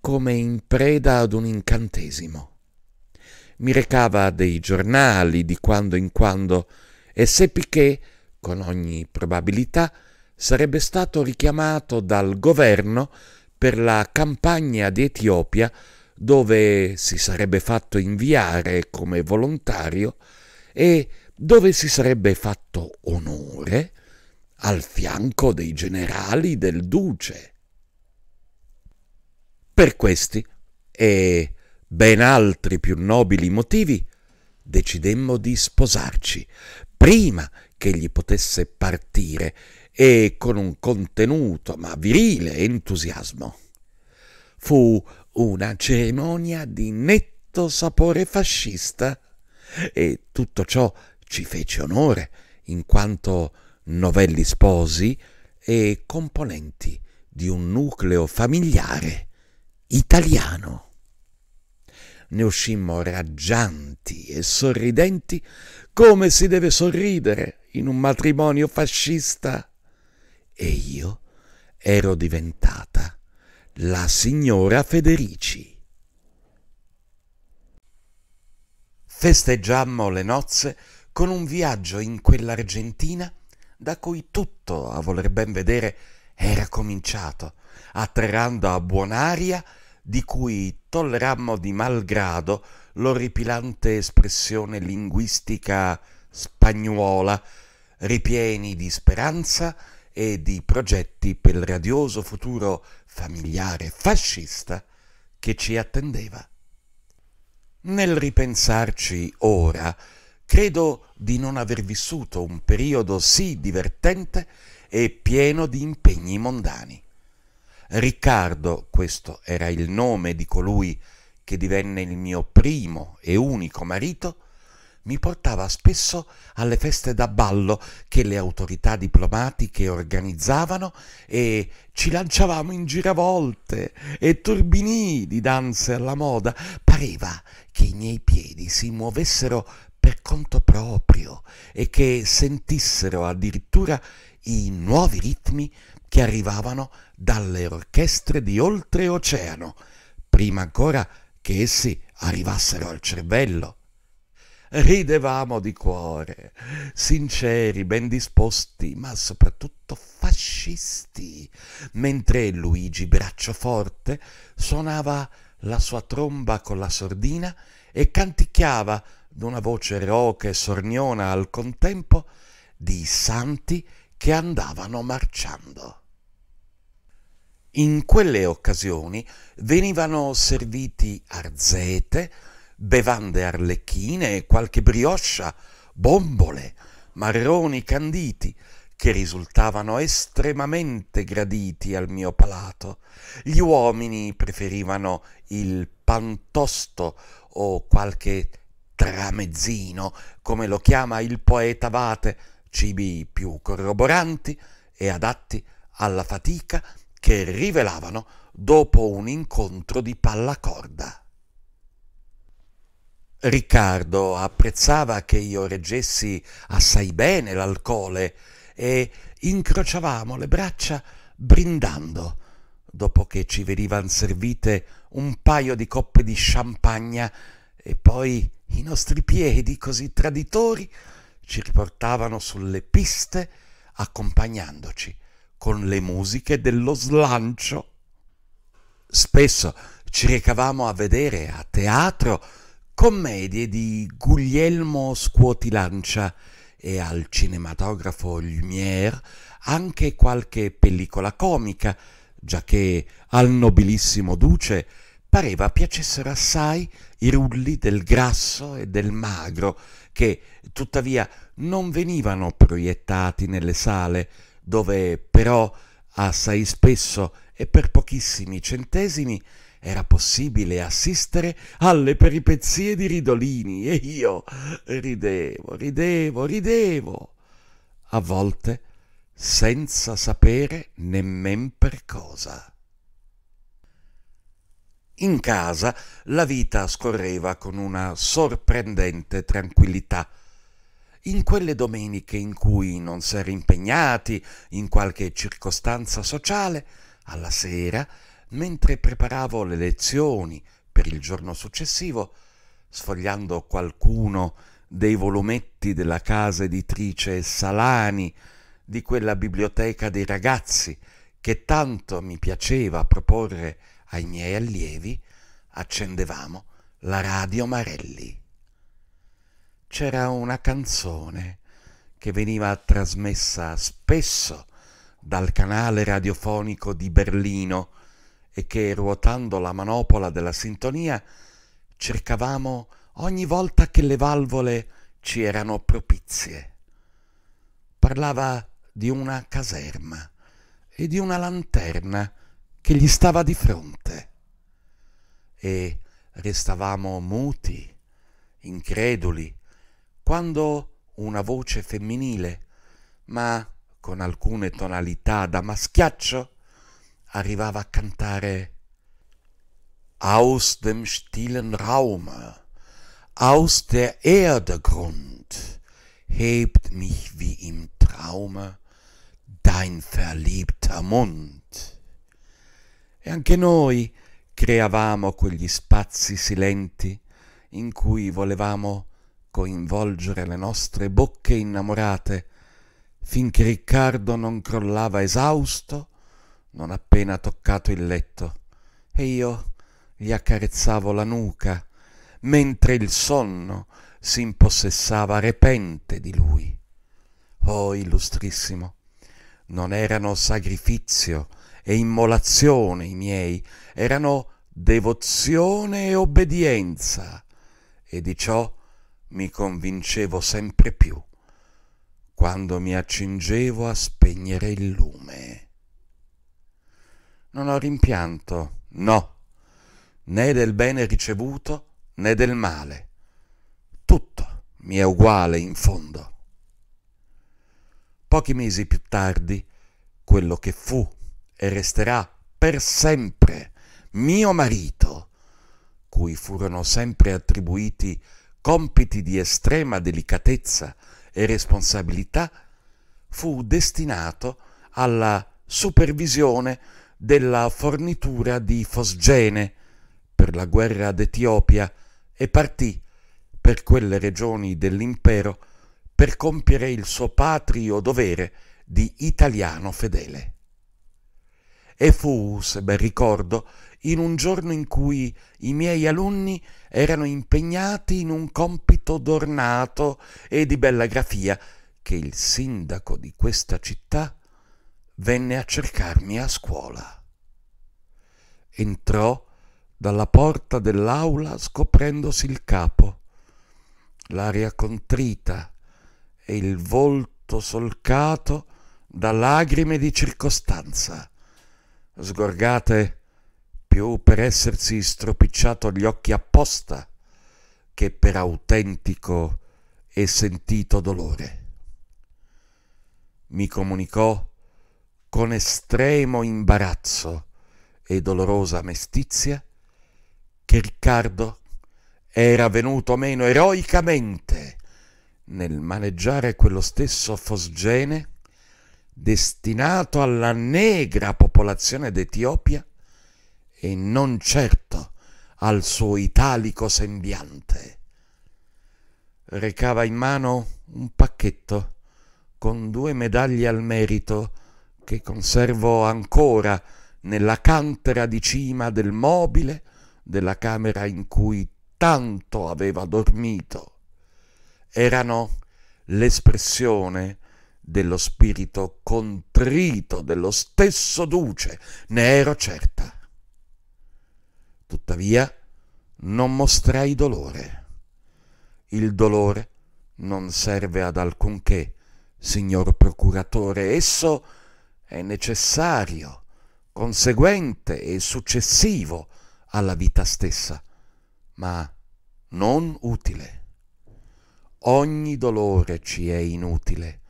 come in preda ad un incantesimo mi recava dei giornali di quando in quando e seppi che, con ogni probabilità, sarebbe stato richiamato dal governo per la campagna di Etiopia dove si sarebbe fatto inviare come volontario e dove si sarebbe fatto onore al fianco dei generali del duce. Per questi e ben altri più nobili motivi, decidemmo di sposarci prima che egli potesse partire e con un contenuto ma virile entusiasmo. Fu una cerimonia di netto sapore fascista e tutto ciò ci fece onore in quanto novelli sposi e componenti di un nucleo familiare italiano ne uscimmo raggianti e sorridenti come si deve sorridere in un matrimonio fascista. E io ero diventata la signora Federici. Festeggiammo le nozze con un viaggio in quell'Argentina da cui tutto, a voler ben vedere, era cominciato, atterrando a buon'aria di cui tollerammo di malgrado l'orripilante espressione linguistica spagnuola, ripieni di speranza e di progetti per il radioso futuro familiare fascista che ci attendeva. Nel ripensarci ora, credo di non aver vissuto un periodo sì divertente e pieno di impegni mondani. Riccardo, questo era il nome di colui che divenne il mio primo e unico marito, mi portava spesso alle feste da ballo che le autorità diplomatiche organizzavano e ci lanciavamo in giravolte e turbinì di danze alla moda. Pareva che i miei piedi si muovessero per conto proprio e che sentissero addirittura i nuovi ritmi che arrivavano dalle orchestre di oltreoceano, prima ancora che essi arrivassero al cervello. Ridevamo di cuore, sinceri, ben disposti, ma soprattutto fascisti, mentre Luigi Braccioforte suonava la sua tromba con la sordina e canticchiava d'una voce roca e sorniona al contempo di santi che andavano marciando. In quelle occasioni venivano serviti arzete, bevande arlecchine, qualche brioscia, bombole, marroni canditi, che risultavano estremamente graditi al mio palato. Gli uomini preferivano il pantosto o qualche tramezzino, come lo chiama il poeta Vate, cibi più corroboranti e adatti alla fatica che rivelavano dopo un incontro di pallacorda. Riccardo apprezzava che io reggessi assai bene l'alcole e incrociavamo le braccia brindando, dopo che ci venivan servite un paio di coppe di champagne e poi i nostri piedi così traditori ci riportavano sulle piste accompagnandoci con le musiche dello slancio. Spesso ci recavamo a vedere a teatro commedie di Guglielmo Scuotilancia e al cinematografo Lumière anche qualche pellicola comica, giacché al nobilissimo duce pareva piacessero assai i rulli del grasso e del magro, che tuttavia non venivano proiettati nelle sale, dove però assai spesso e per pochissimi centesimi era possibile assistere alle peripezie di Ridolini e io ridevo, ridevo, ridevo, a volte senza sapere nemmen per cosa. In casa la vita scorreva con una sorprendente tranquillità in quelle domeniche in cui non s'era impegnati in qualche circostanza sociale, alla sera, mentre preparavo le lezioni per il giorno successivo, sfogliando qualcuno dei volumetti della casa editrice Salani, di quella biblioteca dei ragazzi che tanto mi piaceva proporre ai miei allievi, accendevamo la radio Marelli c'era una canzone che veniva trasmessa spesso dal canale radiofonico di Berlino e che ruotando la manopola della sintonia cercavamo ogni volta che le valvole ci erano propizie. Parlava di una caserma e di una lanterna che gli stava di fronte. E restavamo muti, increduli, quando una voce femminile, ma con alcune tonalità da maschiaccio, arrivava a cantare Aus dem stillen Raume, aus der Erde Grund, hebt mich wie im Traume dein verliebter Mund. E anche noi creavamo quegli spazi silenti in cui volevamo coinvolgere le nostre bocche innamorate, finché Riccardo non crollava esausto, non appena toccato il letto, e io gli accarezzavo la nuca, mentre il sonno si impossessava repente di lui. Oh, illustrissimo, non erano sacrifizio e immolazione i miei, erano devozione e obbedienza, e di ciò mi convincevo sempre più quando mi accingevo a spegnere il lume. Non ho rimpianto, no, né del bene ricevuto né del male. Tutto mi è uguale in fondo. Pochi mesi più tardi, quello che fu e resterà per sempre mio marito, cui furono sempre attribuiti compiti di estrema delicatezza e responsabilità, fu destinato alla supervisione della fornitura di fosgene per la guerra d'Etiopia e partì per quelle regioni dell'impero per compiere il suo patrio dovere di italiano fedele. E fu, se ben ricordo, in un giorno in cui i miei alunni erano impegnati in un compito d'ornato e di bella grafia, che il sindaco di questa città venne a cercarmi a scuola. Entrò dalla porta dell'aula scoprendosi il capo, l'aria contrita e il volto solcato da lagrime di circostanza, sgorgate più per essersi stropicciato gli occhi apposta che per autentico e sentito dolore. Mi comunicò con estremo imbarazzo e dolorosa mestizia che Riccardo era venuto meno eroicamente nel maneggiare quello stesso Fosgene destinato alla negra popolazione d'Etiopia e non certo al suo italico sembiante. Recava in mano un pacchetto con due medaglie al merito che conservo ancora nella cantera di cima del mobile della camera in cui tanto aveva dormito. Erano l'espressione dello spirito contrito dello stesso duce, ne ero certa. Tuttavia non mostrai dolore. Il dolore non serve ad alcunché, signor procuratore, esso è necessario, conseguente e successivo alla vita stessa, ma non utile. Ogni dolore ci è inutile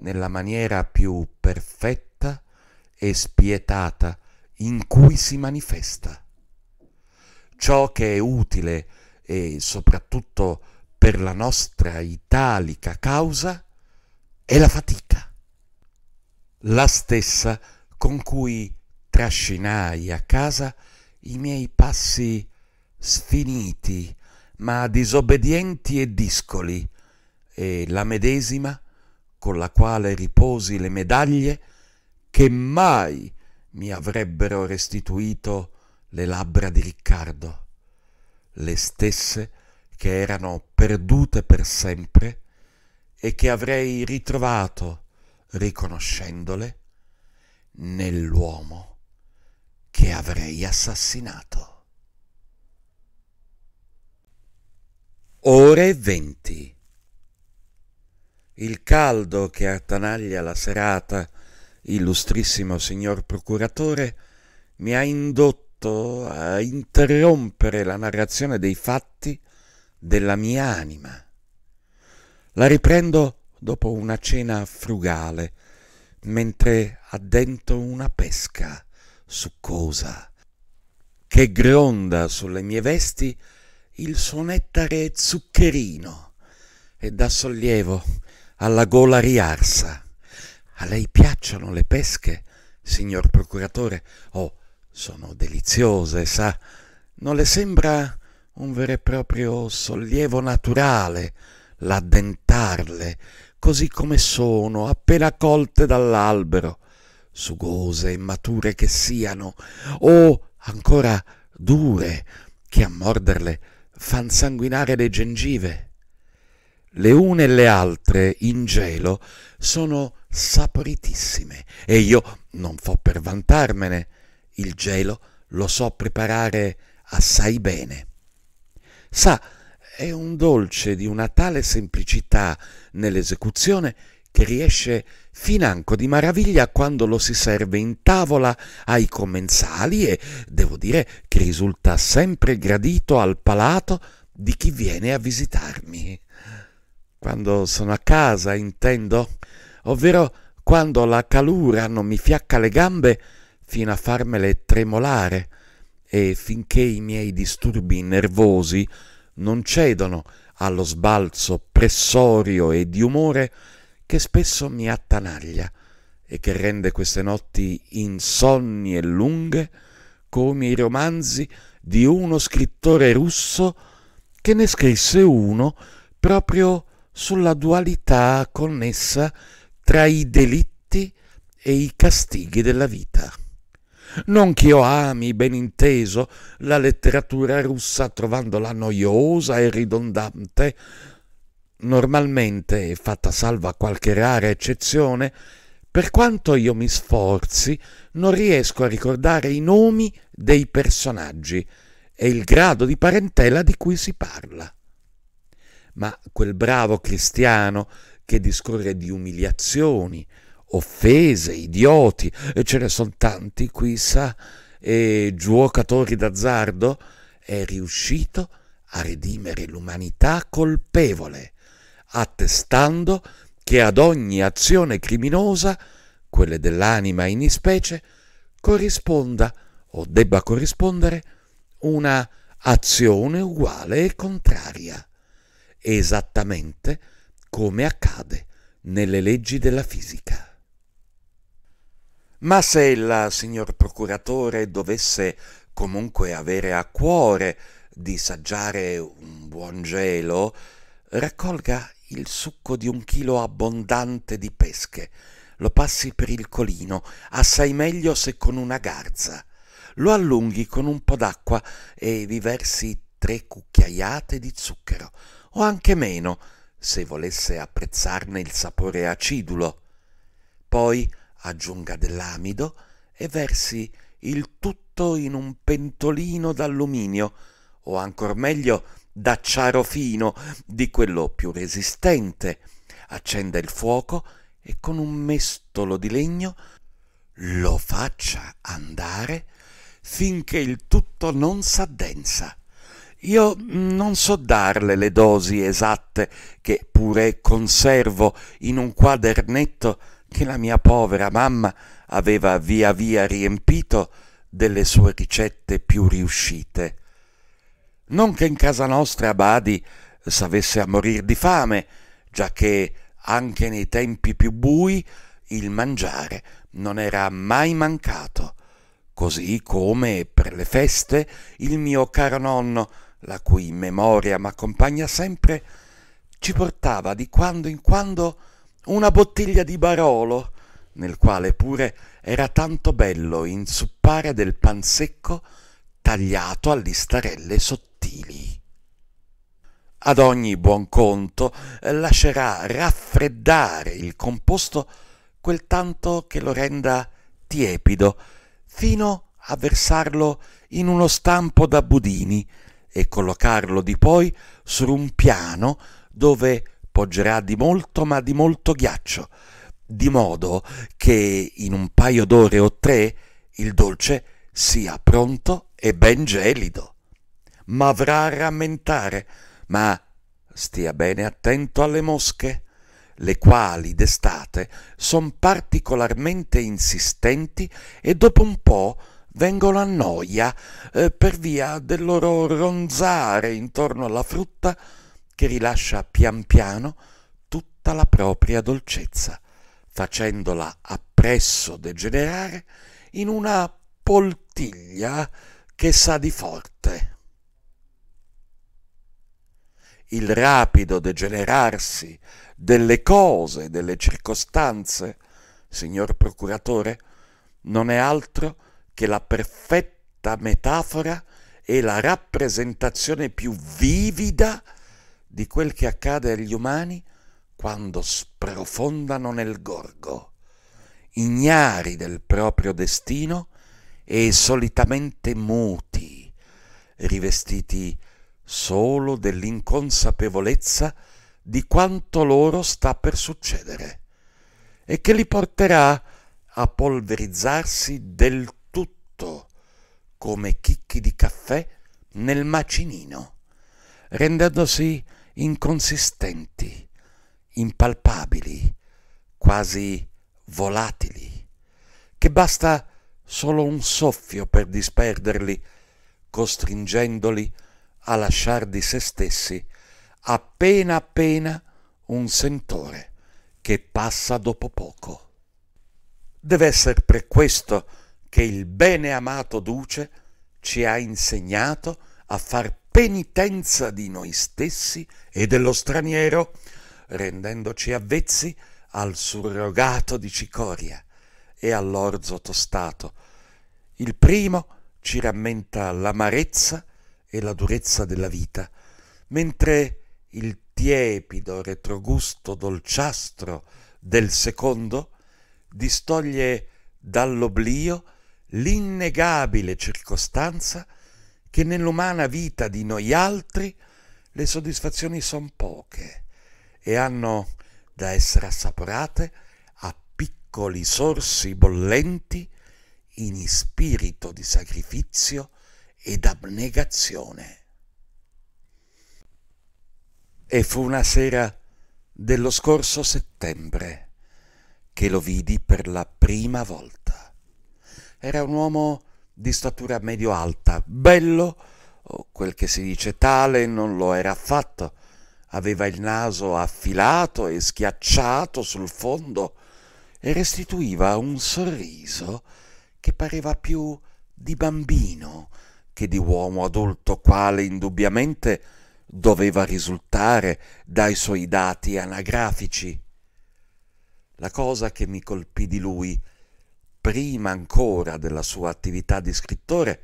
nella maniera più perfetta e spietata in cui si manifesta ciò che è utile e soprattutto per la nostra italica causa è la fatica, la stessa con cui trascinai a casa i miei passi sfiniti, ma disobbedienti e discoli, e la medesima con la quale riposi le medaglie che mai mi avrebbero restituito le labbra di Riccardo, le stesse che erano perdute per sempre e che avrei ritrovato, riconoscendole, nell'uomo che avrei assassinato. Ore 20. Il caldo che attanaglia la serata, illustrissimo signor procuratore, mi ha indotto costretto a interrompere la narrazione dei fatti della mia anima. La riprendo dopo una cena frugale, mentre addento una pesca succosa, che gronda sulle mie vesti il suo nettare zuccherino e dà sollievo alla gola riarsa. A lei piacciono le pesche, signor procuratore? Oh, sono deliziose, sa, non le sembra un vero e proprio sollievo naturale l'addentarle, così come sono, appena colte dall'albero, sugose e mature che siano, o ancora dure, che a morderle fan sanguinare le gengive. Le une e le altre, in gelo, sono saporitissime, e io non fo per vantarmene, il gelo lo so preparare assai bene. Sa, è un dolce di una tale semplicità nell'esecuzione che riesce financo di maraviglia quando lo si serve in tavola ai commensali e devo dire che risulta sempre gradito al palato di chi viene a visitarmi. Quando sono a casa, intendo, ovvero quando la calura non mi fiacca le gambe, fino a farmele tremolare e finché i miei disturbi nervosi non cedono allo sbalzo pressorio e di umore che spesso mi attanaglia e che rende queste notti insonni e lunghe come i romanzi di uno scrittore russo che ne scrisse uno proprio sulla dualità connessa tra i delitti e i castighi della vita. Non io ami, ben inteso, la letteratura russa trovandola noiosa e ridondante, normalmente, fatta salva qualche rara eccezione, per quanto io mi sforzi, non riesco a ricordare i nomi dei personaggi e il grado di parentela di cui si parla. Ma quel bravo cristiano che discorre di umiliazioni, offese, idioti, e ce ne sono tanti qui, sa, e giocatori d'azzardo, è riuscito a redimere l'umanità colpevole, attestando che ad ogni azione criminosa, quelle dell'anima in ispecie, corrisponda o debba corrispondere una azione uguale e contraria, esattamente come accade nelle leggi della fisica. Ma se il signor procuratore dovesse comunque avere a cuore di saggiare un buon gelo, raccolga il succo di un chilo abbondante di pesche, lo passi per il colino, assai meglio se con una garza, lo allunghi con un po' d'acqua e vi versi tre cucchiaiate di zucchero, o anche meno, se volesse apprezzarne il sapore acidulo. Poi aggiunga dell'amido e versi il tutto in un pentolino d'alluminio o ancor meglio d'acciaro fino, di quello più resistente. Accenda il fuoco e con un mestolo di legno lo faccia andare finché il tutto non s'addensa. Io non so darle le dosi esatte che pure conservo in un quadernetto che la mia povera mamma aveva via via riempito delle sue ricette più riuscite. Non che in casa nostra Badi s'avesse a morir di fame, giacché anche nei tempi più bui il mangiare non era mai mancato, così come per le feste il mio caro nonno, la cui memoria m'accompagna sempre, ci portava di quando in quando una bottiglia di Barolo, nel quale pure era tanto bello inzuppare del pan secco tagliato a listarelle sottili. Ad ogni buon conto eh, lascerà raffreddare il composto quel tanto che lo renda tiepido, fino a versarlo in uno stampo da budini e collocarlo di poi su un piano dove appoggerà di molto ma di molto ghiaccio, di modo che in un paio d'ore o tre il dolce sia pronto e ben gelido. M'avrà a rammentare, ma stia bene attento alle mosche, le quali d'estate sono particolarmente insistenti e dopo un po' vengono a noia eh, per via del loro ronzare intorno alla frutta che rilascia pian piano tutta la propria dolcezza, facendola appresso degenerare in una poltiglia che sa di forte. Il rapido degenerarsi delle cose, delle circostanze, signor procuratore, non è altro che la perfetta metafora e la rappresentazione più vivida di quel che accade agli umani quando sprofondano nel gorgo, ignari del proprio destino e solitamente muti, rivestiti solo dell'inconsapevolezza di quanto loro sta per succedere e che li porterà a polverizzarsi del tutto come chicchi di caffè nel macinino, rendendosi inconsistenti, impalpabili, quasi volatili, che basta solo un soffio per disperderli, costringendoli a lasciar di se stessi appena appena un sentore che passa dopo poco. Deve essere per questo che il bene amato Duce ci ha insegnato a far penitenza di noi stessi e dello straniero, rendendoci avvezzi al surrogato di cicoria e all'orzo tostato. Il primo ci rammenta l'amarezza e la durezza della vita, mentre il tiepido retrogusto dolciastro del secondo distoglie dall'oblio l'innegabile circostanza che nell'umana vita di noi altri le soddisfazioni son poche e hanno da essere assaporate a piccoli sorsi bollenti in spirito di sacrificio ed abnegazione. E fu una sera dello scorso settembre che lo vidi per la prima volta. Era un uomo di statura medio-alta, bello, o oh, quel che si dice tale non lo era affatto. Aveva il naso affilato e schiacciato sul fondo e restituiva un sorriso che pareva più di bambino che di uomo adulto, quale indubbiamente doveva risultare dai suoi dati anagrafici. La cosa che mi colpì di lui prima ancora della sua attività di scrittore,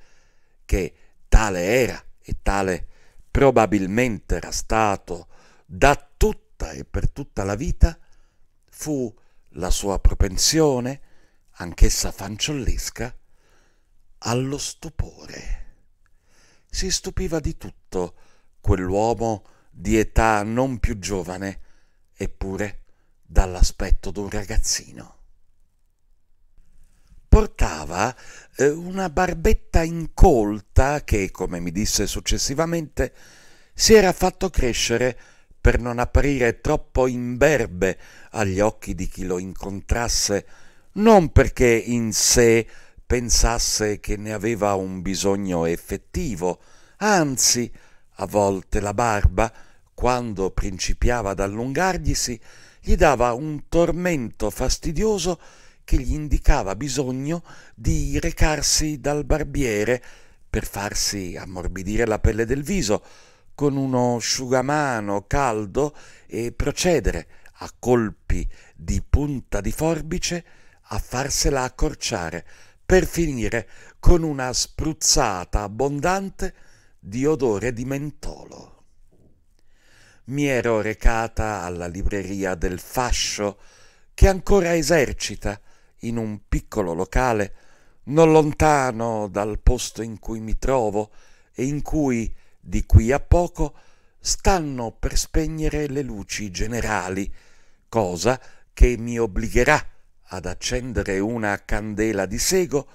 che tale era e tale probabilmente era stato da tutta e per tutta la vita, fu la sua propensione, anch'essa fanciollesca, allo stupore. Si stupiva di tutto quell'uomo di età non più giovane, eppure dall'aspetto d'un ragazzino portava eh, una barbetta incolta che, come mi disse successivamente, si era fatto crescere per non apparire troppo imberbe agli occhi di chi lo incontrasse, non perché in sé pensasse che ne aveva un bisogno effettivo, anzi, a volte la barba, quando principiava ad allungarglisi, gli dava un tormento fastidioso che gli indicava bisogno di recarsi dal barbiere per farsi ammorbidire la pelle del viso con uno asciugamano caldo e procedere a colpi di punta di forbice a farsela accorciare per finire con una spruzzata abbondante di odore di mentolo. Mi ero recata alla libreria del Fascio, che ancora esercita in un piccolo locale, non lontano dal posto in cui mi trovo e in cui, di qui a poco, stanno per spegnere le luci generali, cosa che mi obbligherà ad accendere una candela di sego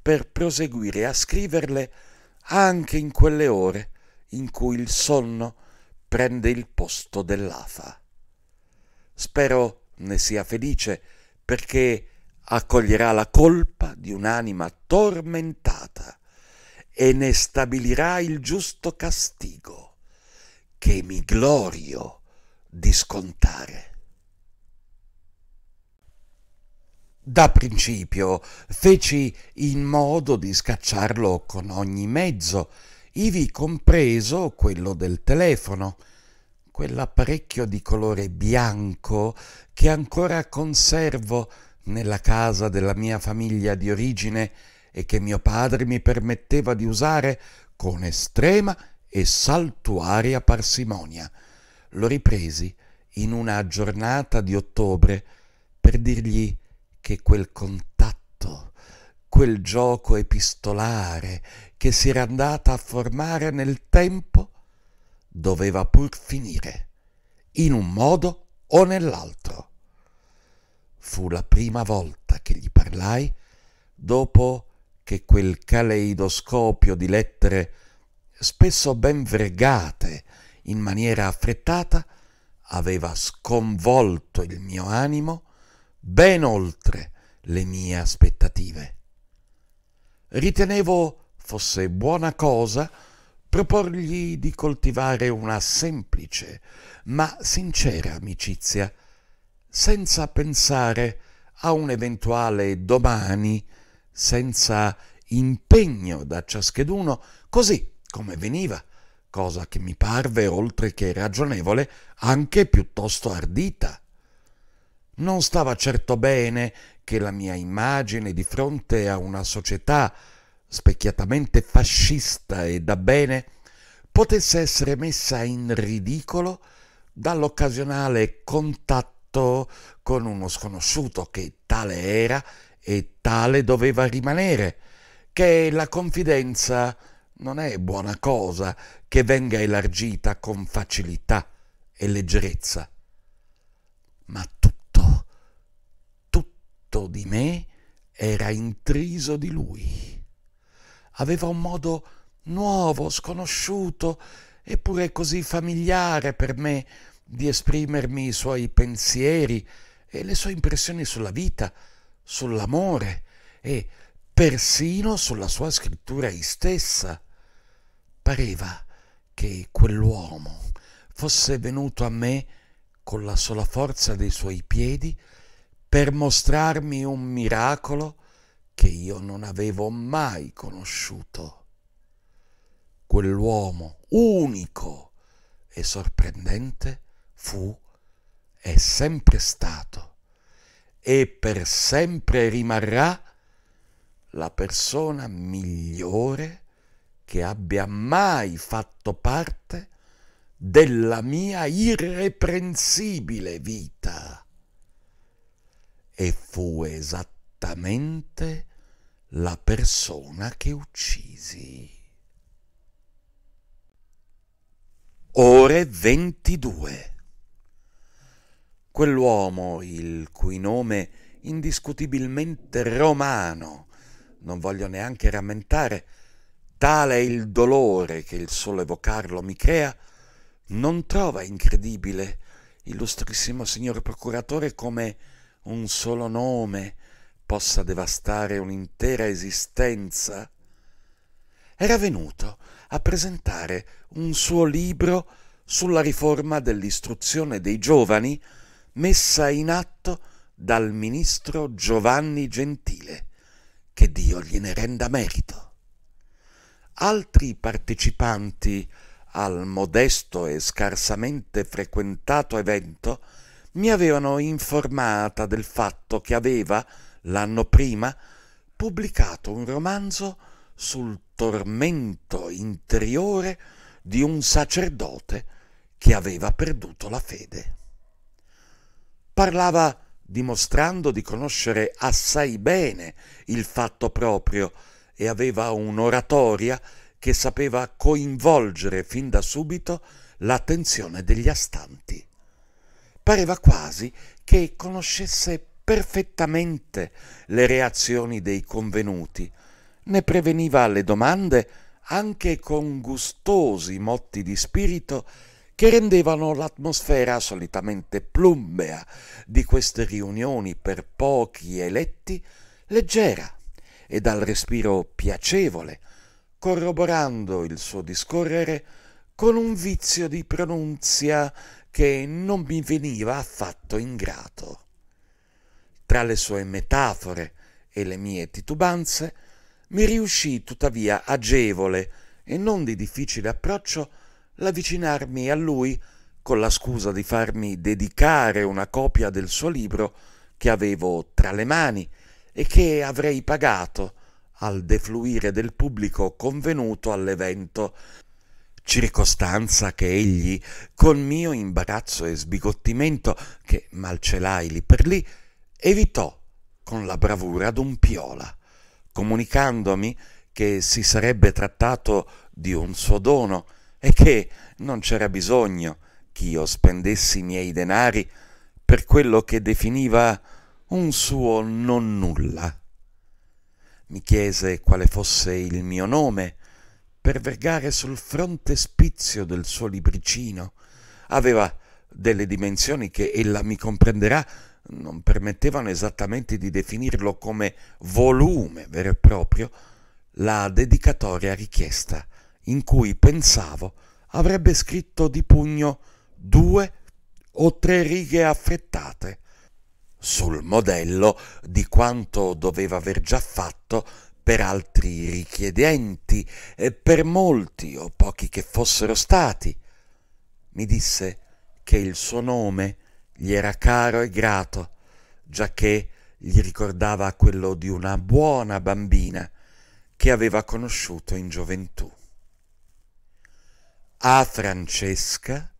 per proseguire a scriverle anche in quelle ore in cui il sonno prende il posto dell'afa. Spero ne sia felice perché accoglierà la colpa di un'anima tormentata e ne stabilirà il giusto castigo che mi glorio di scontare. Da principio feci in modo di scacciarlo con ogni mezzo, ivi compreso quello del telefono, quell'apparecchio di colore bianco che ancora conservo nella casa della mia famiglia di origine e che mio padre mi permetteva di usare con estrema e saltuaria parsimonia. Lo ripresi in una giornata di ottobre per dirgli che quel contatto, quel gioco epistolare che si era andata a formare nel tempo, doveva pur finire, in un modo o nell'altro. Fu la prima volta che gli parlai dopo che quel caleidoscopio di lettere, spesso ben vergate in maniera affrettata, aveva sconvolto il mio animo ben oltre le mie aspettative. Ritenevo fosse buona cosa proporgli di coltivare una semplice ma sincera amicizia senza pensare a un eventuale domani, senza impegno da ciascheduno, così come veniva, cosa che mi parve, oltre che ragionevole, anche piuttosto ardita. Non stava certo bene che la mia immagine di fronte a una società specchiatamente fascista e da bene potesse essere messa in ridicolo dall'occasionale contatto patto con uno sconosciuto che tale era e tale doveva rimanere, che la confidenza non è buona cosa che venga elargita con facilità e leggerezza. Ma tutto, tutto di me era intriso di lui. Aveva un modo nuovo, sconosciuto, eppure così familiare per me di esprimermi i suoi pensieri e le sue impressioni sulla vita, sull'amore e persino sulla sua scrittura stessa. Pareva che quell'uomo fosse venuto a me con la sola forza dei suoi piedi per mostrarmi un miracolo che io non avevo mai conosciuto. Quell'uomo unico e sorprendente fu, è sempre stato e per sempre rimarrà la persona migliore che abbia mai fatto parte della mia irreprensibile vita. E fu esattamente la persona che uccisi. Ore 22 Quell'uomo, il cui nome indiscutibilmente romano, non voglio neanche rammentare, tale è il dolore che il solo evocarlo mi crea, non trova incredibile, illustrissimo signor procuratore, come un solo nome possa devastare un'intera esistenza? Era venuto a presentare un suo libro sulla riforma dell'istruzione dei giovani, messa in atto dal ministro Giovanni Gentile, che Dio gliene renda merito. Altri partecipanti al modesto e scarsamente frequentato evento mi avevano informata del fatto che aveva, l'anno prima, pubblicato un romanzo sul tormento interiore di un sacerdote che aveva perduto la fede parlava dimostrando di conoscere assai bene il fatto proprio e aveva un'oratoria che sapeva coinvolgere fin da subito l'attenzione degli astanti. Pareva quasi che conoscesse perfettamente le reazioni dei convenuti, ne preveniva le domande anche con gustosi motti di spirito che rendevano l'atmosfera solitamente plumbea di queste riunioni per pochi eletti leggera e dal respiro piacevole, corroborando il suo discorrere con un vizio di pronunzia che non mi veniva affatto ingrato. Tra le sue metafore e le mie titubanze, mi riuscì tuttavia agevole e non di difficile approccio l'avvicinarmi a lui con la scusa di farmi dedicare una copia del suo libro che avevo tra le mani e che avrei pagato al defluire del pubblico convenuto all'evento, circostanza che egli, con mio imbarazzo e sbigottimento, che malcelai lì per lì, evitò con la bravura d'un piola, comunicandomi che si sarebbe trattato di un suo dono è che non c'era bisogno ch'io spendessi i miei denari per quello che definiva un suo non nulla. Mi chiese quale fosse il mio nome, per vergare sul fronte spizio del suo libricino. Aveva delle dimensioni che ella mi comprenderà non permettevano esattamente di definirlo come volume vero e proprio, la dedicatoria richiesta in cui pensavo avrebbe scritto di pugno due o tre righe affrettate, sul modello di quanto doveva aver già fatto per altri richiedenti e per molti o pochi che fossero stati. Mi disse che il suo nome gli era caro e grato, giacché gli ricordava quello di una buona bambina che aveva conosciuto in gioventù a Francesca,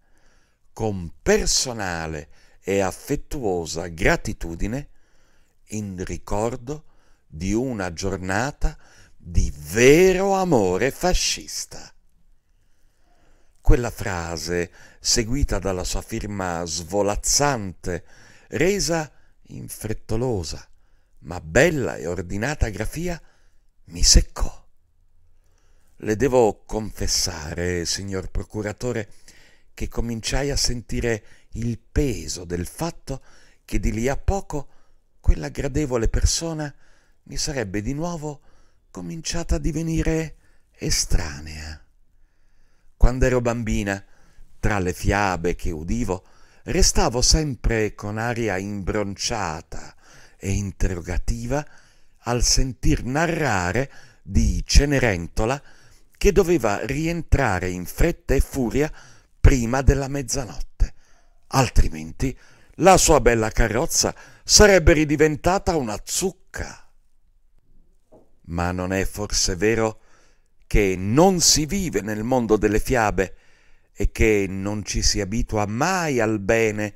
con personale e affettuosa gratitudine, in ricordo di una giornata di vero amore fascista. Quella frase, seguita dalla sua firma svolazzante, resa in frettolosa ma bella e ordinata grafia, mi seccò. Le devo confessare, signor procuratore, che cominciai a sentire il peso del fatto che di lì a poco quella gradevole persona mi sarebbe di nuovo cominciata a divenire estranea. Quando ero bambina, tra le fiabe che udivo, restavo sempre con aria imbronciata e interrogativa al sentir narrare di Cenerentola che doveva rientrare in fretta e furia prima della mezzanotte, altrimenti la sua bella carrozza sarebbe ridiventata una zucca. Ma non è forse vero che non si vive nel mondo delle fiabe e che non ci si abitua mai al bene,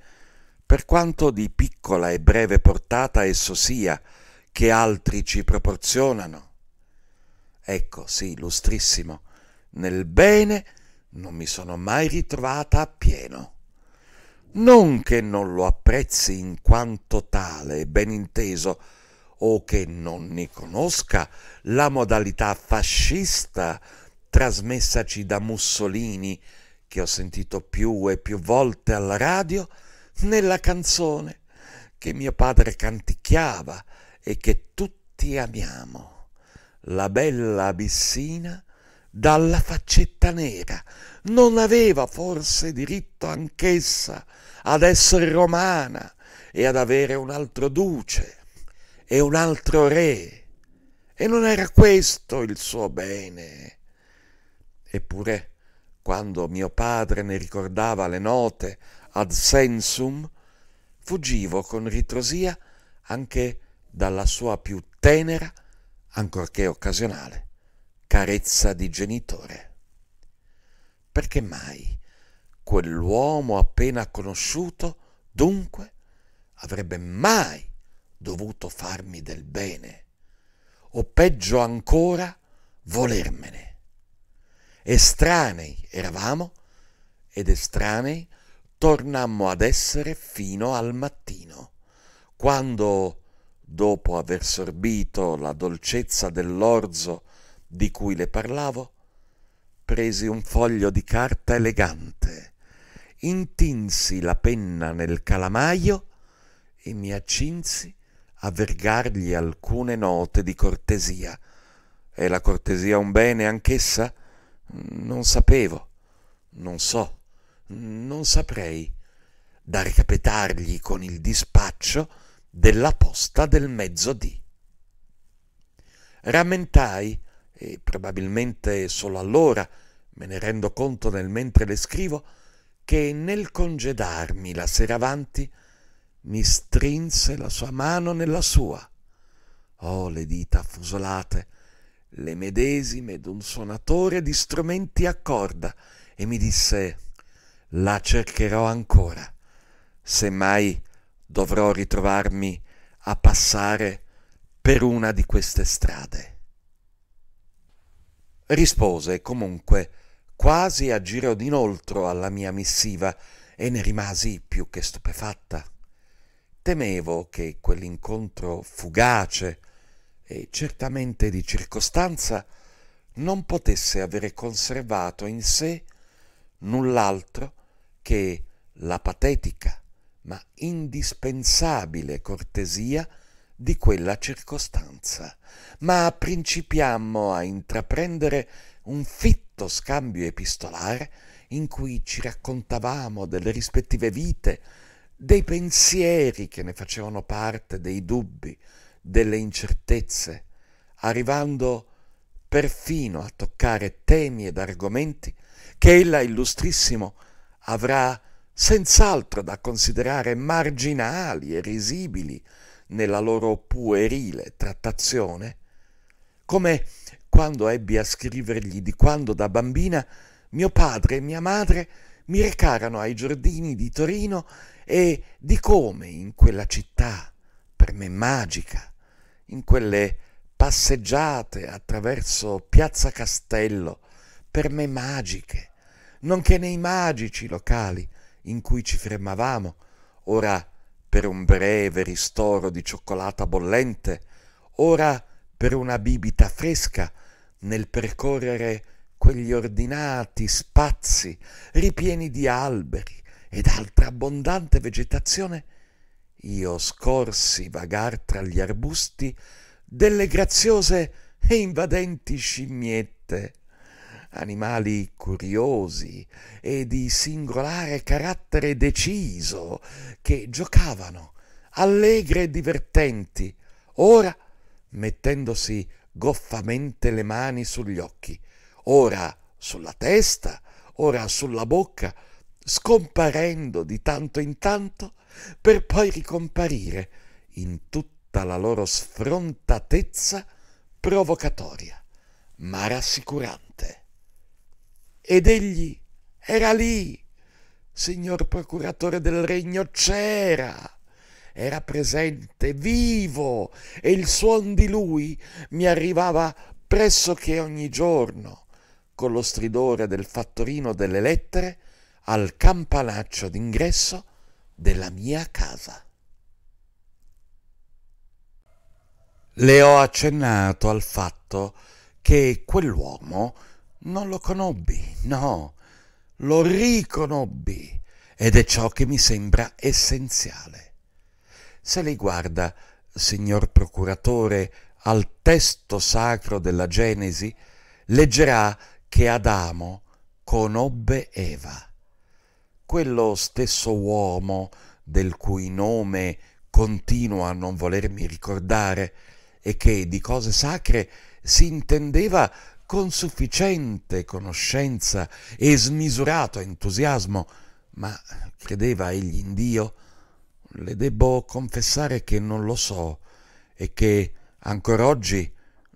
per quanto di piccola e breve portata esso sia, che altri ci proporzionano? ecco sì, illustrissimo, nel bene non mi sono mai ritrovata a pieno. Non che non lo apprezzi in quanto tale, ben inteso, o che non ne conosca la modalità fascista trasmessaci da Mussolini, che ho sentito più e più volte alla radio, nella canzone che mio padre canticchiava e che tutti amiamo la bella abissina dalla faccetta nera. Non aveva forse diritto anch'essa ad essere romana e ad avere un altro duce e un altro re. E non era questo il suo bene. Eppure, quando mio padre ne ricordava le note ad sensum, fuggivo con ritrosia anche dalla sua più tenera ancorché occasionale, carezza di genitore. Perché mai quell'uomo appena conosciuto, dunque, avrebbe mai dovuto farmi del bene, o peggio ancora, volermene. Estranei eravamo ed estranei tornammo ad essere fino al mattino, quando dopo aver sorbito la dolcezza dell'orzo di cui le parlavo, presi un foglio di carta elegante, intinsi la penna nel calamaio e mi accinsi a vergargli alcune note di cortesia. È la cortesia un bene anch'essa? Non sapevo, non so, non saprei. Da recapetargli con il dispaccio, della posta del mezzodì. Rammentai, e probabilmente solo allora me ne rendo conto nel mentre le scrivo, che nel congedarmi la sera avanti mi strinse la sua mano nella sua. Oh, le dita affusolate, le medesime d'un suonatore di strumenti a corda, e mi disse, la cercherò ancora, semmai mai dovrò ritrovarmi a passare per una di queste strade. Rispose comunque quasi a giro d'inoltro alla mia missiva e ne rimasi più che stupefatta. Temevo che quell'incontro fugace e certamente di circostanza non potesse avere conservato in sé null'altro che la patetica ma indispensabile cortesia di quella circostanza, ma principiammo a intraprendere un fitto scambio epistolare in cui ci raccontavamo delle rispettive vite, dei pensieri che ne facevano parte, dei dubbi, delle incertezze, arrivando perfino a toccare temi ed argomenti che ella illustrissimo avrà senz'altro da considerare marginali e risibili nella loro puerile trattazione, come quando ebbi a scrivergli di quando da bambina mio padre e mia madre mi recarono ai giardini di Torino e di come in quella città, per me magica, in quelle passeggiate attraverso Piazza Castello, per me magiche, nonché nei magici locali in cui ci fermavamo, ora per un breve ristoro di cioccolata bollente, ora per una bibita fresca, nel percorrere quegli ordinati spazi ripieni di alberi ed altra abbondante vegetazione, io scorsi vagar tra gli arbusti delle graziose e invadenti scimmiette animali curiosi e di singolare carattere deciso, che giocavano, allegre e divertenti, ora mettendosi goffamente le mani sugli occhi, ora sulla testa, ora sulla bocca, scomparendo di tanto in tanto per poi ricomparire in tutta la loro sfrontatezza provocatoria, ma rassicurante ed egli era lì. Signor procuratore del regno, c'era era presente, vivo, e il suon di lui mi arrivava pressoché ogni giorno, con lo stridore del fattorino delle lettere al campanaccio d'ingresso della mia casa. Le ho accennato al fatto che quell'uomo non lo conobbi, no, lo riconobbi ed è ciò che mi sembra essenziale. Se lei guarda, signor procuratore, al testo sacro della Genesi, leggerà che Adamo conobbe Eva. Quello stesso uomo del cui nome continuo a non volermi ricordare e che di cose sacre si intendeva con sufficiente conoscenza e smisurato entusiasmo, ma credeva egli in Dio? Le debbo confessare che non lo so e che ancora oggi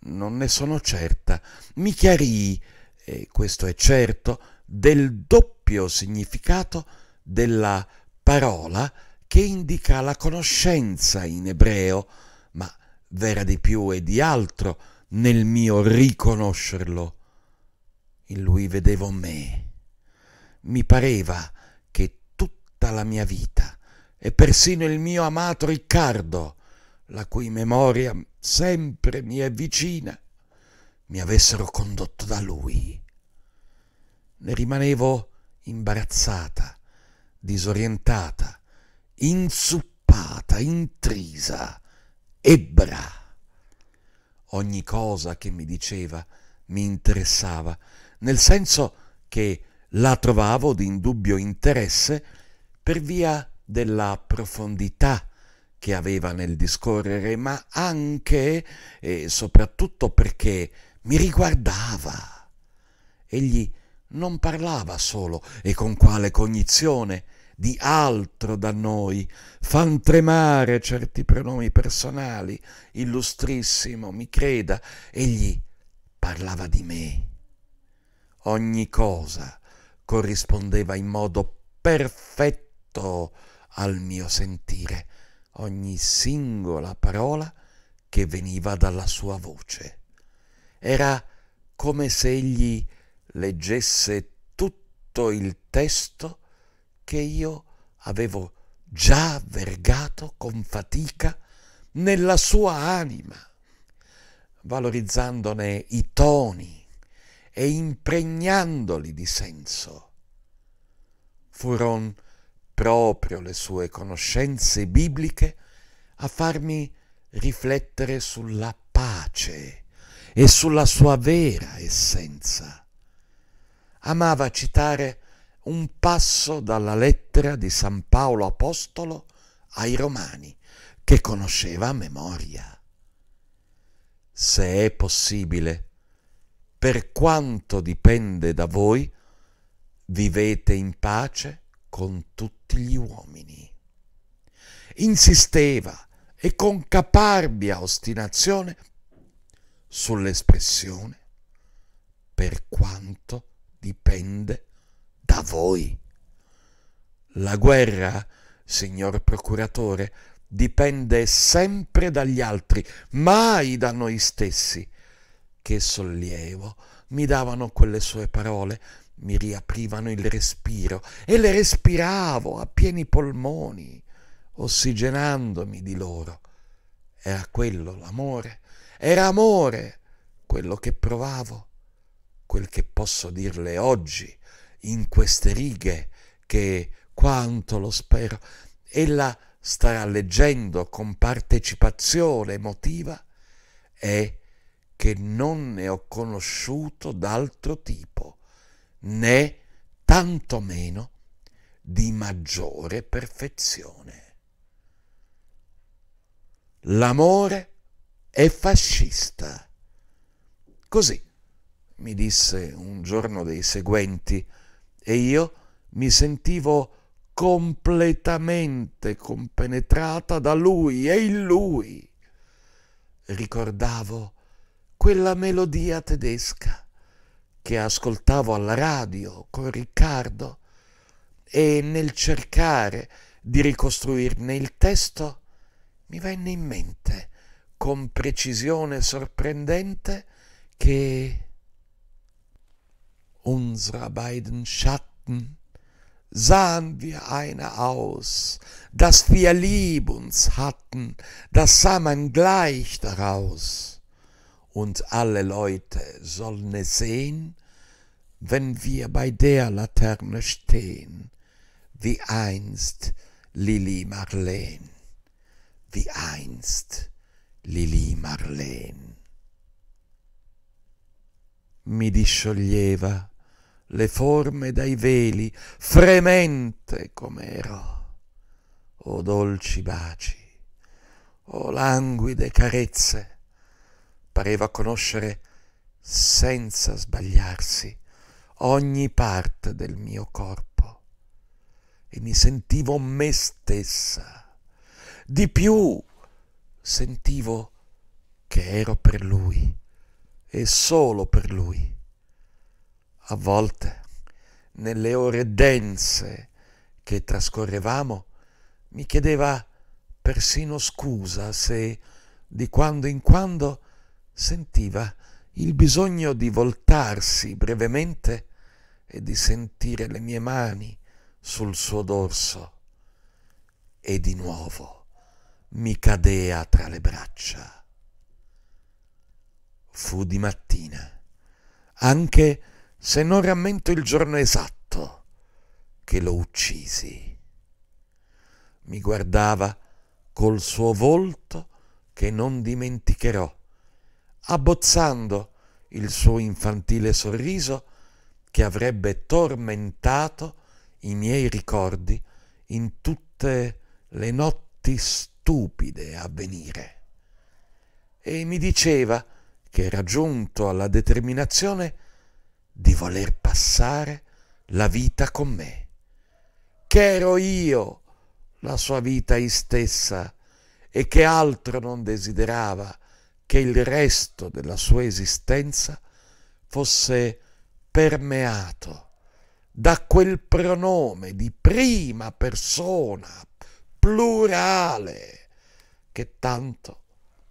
non ne sono certa. Mi chiarì, e questo è certo, del doppio significato della parola che indica la conoscenza in ebreo, ma vera di più e di altro, nel mio riconoscerlo. In lui vedevo me. Mi pareva che tutta la mia vita e persino il mio amato Riccardo, la cui memoria sempre mi è vicina, mi avessero condotto da lui. Ne rimanevo imbarazzata, disorientata, insuppata, intrisa, ebra ogni cosa che mi diceva mi interessava, nel senso che la trovavo di indubbio interesse per via della profondità che aveva nel discorrere, ma anche e soprattutto perché mi riguardava. Egli non parlava solo e con quale cognizione, di altro da noi, fan tremare certi pronomi personali, illustrissimo, mi creda, egli parlava di me. Ogni cosa corrispondeva in modo perfetto al mio sentire, ogni singola parola che veniva dalla sua voce. Era come se egli leggesse tutto il testo che io avevo già vergato con fatica nella sua anima, valorizzandone i toni e impregnandoli di senso. Furono proprio le sue conoscenze bibliche a farmi riflettere sulla pace e sulla sua vera essenza. Amava citare un passo dalla lettera di San Paolo Apostolo ai Romani, che conosceva a memoria. Se è possibile, per quanto dipende da voi, vivete in pace con tutti gli uomini. Insisteva e con caparbia ostinazione sull'espressione per quanto dipende da voi da voi. La guerra, signor procuratore, dipende sempre dagli altri, mai da noi stessi. Che sollievo mi davano quelle sue parole, mi riaprivano il respiro e le respiravo a pieni polmoni, ossigenandomi di loro. Era quello l'amore, era amore quello che provavo, quel che posso dirle oggi in queste righe che quanto lo spero, ella starà leggendo con partecipazione emotiva è che non ne ho conosciuto d'altro tipo, né tantomeno di maggiore perfezione. L'amore è fascista. Così mi disse un giorno dei seguenti e io mi sentivo completamente compenetrata da lui e in lui. Ricordavo quella melodia tedesca che ascoltavo alla radio con Riccardo e nel cercare di ricostruirne il testo mi venne in mente con precisione sorprendente che unserer beiden Schatten sahen wir eine aus, dass wir lieb uns hatten, das sah man gleich daraus. Und alle Leute sollen es sehen, wenn wir bei der Laterne stehen, wie einst Lili Marleen, wie einst Lili Marleen. Mi discioglieva le forme dai veli, fremente com'ero. O dolci baci, o languide carezze, pareva conoscere senza sbagliarsi ogni parte del mio corpo e mi sentivo me stessa. Di più sentivo che ero per lui e solo per lui a volte, nelle ore dense che trascorrevamo, mi chiedeva persino scusa se di quando in quando sentiva il bisogno di voltarsi brevemente e di sentire le mie mani sul suo dorso. E di nuovo mi cadea tra le braccia. Fu di mattina, anche se non rammento il giorno esatto che lo uccisi. Mi guardava col suo volto che non dimenticherò, abbozzando il suo infantile sorriso che avrebbe tormentato i miei ricordi in tutte le notti stupide a venire. E mi diceva che era giunto alla determinazione di voler passare la vita con me, che ero io la sua vita in stessa e che altro non desiderava che il resto della sua esistenza fosse permeato da quel pronome di prima persona plurale che tanto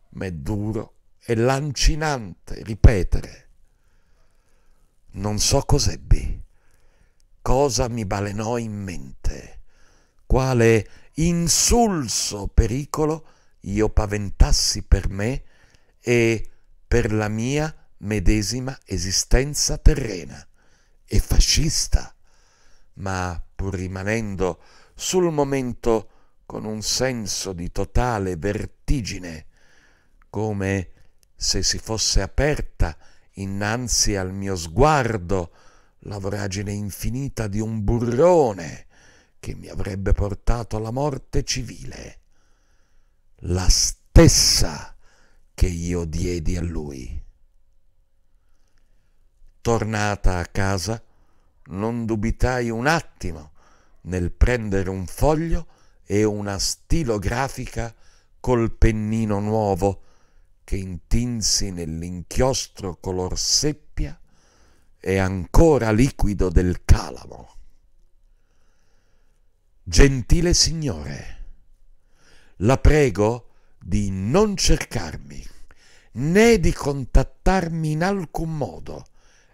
m'è duro e lancinante ripetere non so cos'ebbi, cosa mi balenò in mente, quale insulso pericolo io paventassi per me e per la mia medesima esistenza terrena e fascista, ma pur rimanendo sul momento con un senso di totale vertigine, come se si fosse aperta innanzi al mio sguardo la voragine infinita di un burrone che mi avrebbe portato alla morte civile, la stessa che io diedi a lui. Tornata a casa, non dubitai un attimo nel prendere un foglio e una stilografica col pennino nuovo che intinsi nell'inchiostro color seppia e ancora liquido del calamo. Gentile Signore, la prego di non cercarmi né di contattarmi in alcun modo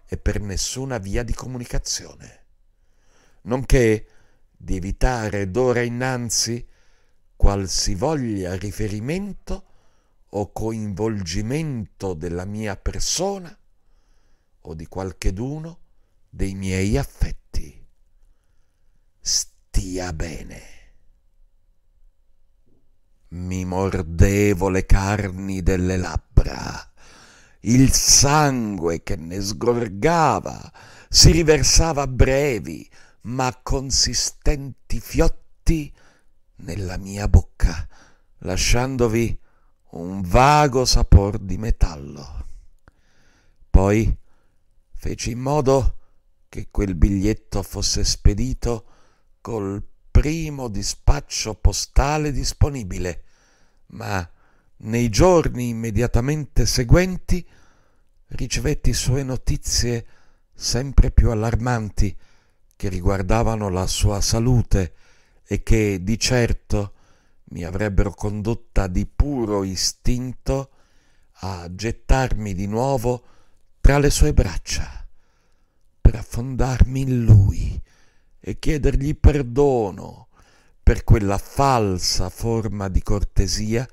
e per nessuna via di comunicazione, nonché di evitare d'ora innanzi qualsivoglia riferimento o coinvolgimento della mia persona o di qualcheduno dei miei affetti. Stia bene. Mi mordevo le carni delle labbra, il sangue che ne sgorgava si riversava a brevi ma consistenti fiotti nella mia bocca, lasciandovi un vago sapor di metallo. Poi feci in modo che quel biglietto fosse spedito col primo dispaccio postale disponibile, ma nei giorni immediatamente seguenti ricevetti sue notizie sempre più allarmanti che riguardavano la sua salute e che di certo mi avrebbero condotta di puro istinto a gettarmi di nuovo tra le sue braccia, per affondarmi in lui e chiedergli perdono per quella falsa forma di cortesia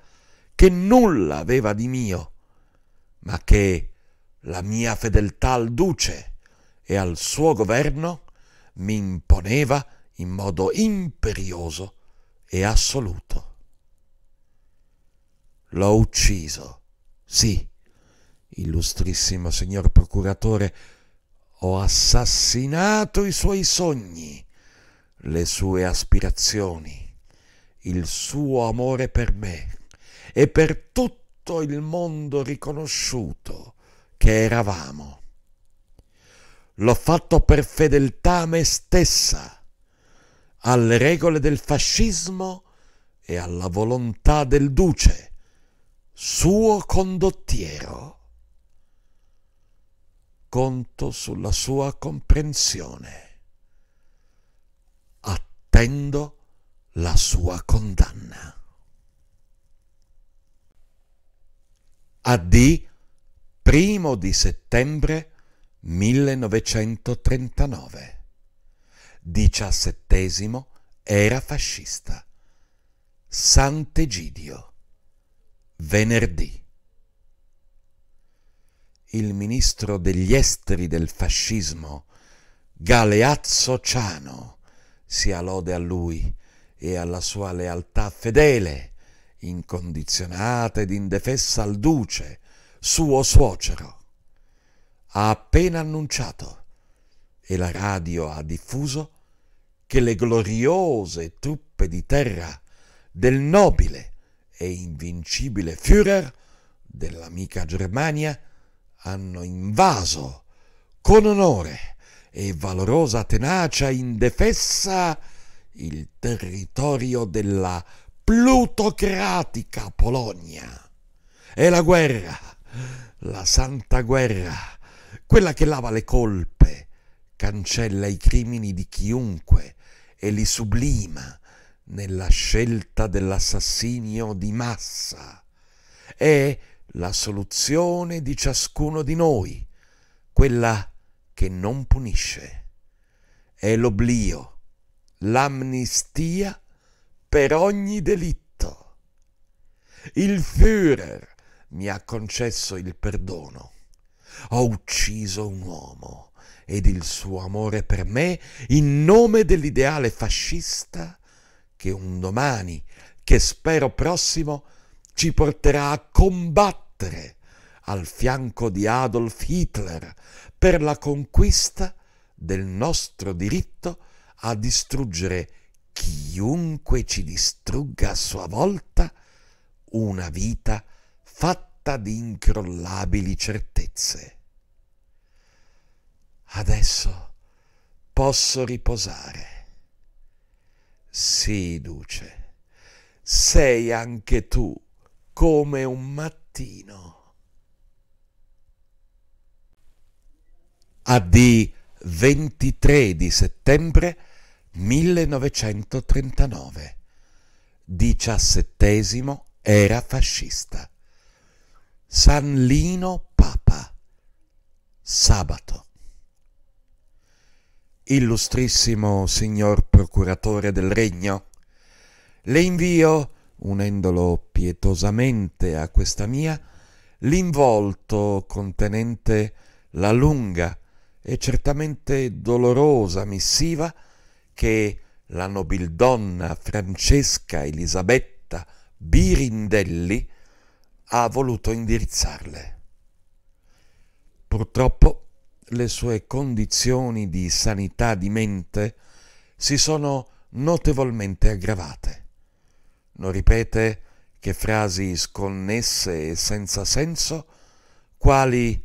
che nulla aveva di mio, ma che la mia fedeltà al duce e al suo governo mi imponeva in modo imperioso e assoluto. L'ho ucciso. Sì, illustrissimo signor procuratore, ho assassinato i suoi sogni, le sue aspirazioni, il suo amore per me e per tutto il mondo riconosciuto che eravamo. L'ho fatto per fedeltà a me stessa, alle regole del fascismo e alla volontà del duce, suo condottiero. Conto sulla sua comprensione. Attendo la sua condanna. AD primo di settembre 1939. Diciassettesimo era fascista. Sant'Egidio venerdì. Il ministro degli esteri del fascismo, Galeazzo Ciano, sia lode a lui e alla sua lealtà fedele, incondizionata ed indefessa al duce, suo suocero. Ha appena annunciato, e la radio ha diffuso, che le gloriose truppe di terra del nobile e invincibile Führer dell'amica Germania hanno invaso con onore e valorosa tenacia indefessa il territorio della plutocratica Polonia. E la guerra, la santa guerra, quella che lava le colpe, cancella i crimini di chiunque e li sublima nella scelta dell'assassinio di massa. È la soluzione di ciascuno di noi, quella che non punisce. È l'oblio, l'amnistia per ogni delitto. Il Führer mi ha concesso il perdono. Ho ucciso un uomo ed il suo amore per me, in nome dell'ideale fascista, che un domani, che spero prossimo, ci porterà a combattere al fianco di Adolf Hitler per la conquista del nostro diritto a distruggere chiunque ci distrugga a sua volta una vita fatta di incrollabili certezze. Adesso posso riposare. Sì, duce, sei anche tu come un mattino. A di 23 di settembre 1939. Diciassettesimo era fascista. San Lino Papa. Sabato. Illustrissimo signor procuratore del regno, le invio, unendolo pietosamente a questa mia, l'involto contenente la lunga e certamente dolorosa missiva che la nobildonna Francesca Elisabetta Birindelli ha voluto indirizzarle. Purtroppo le sue condizioni di sanità di mente si sono notevolmente aggravate. Non ripete che frasi sconnesse e senza senso, quali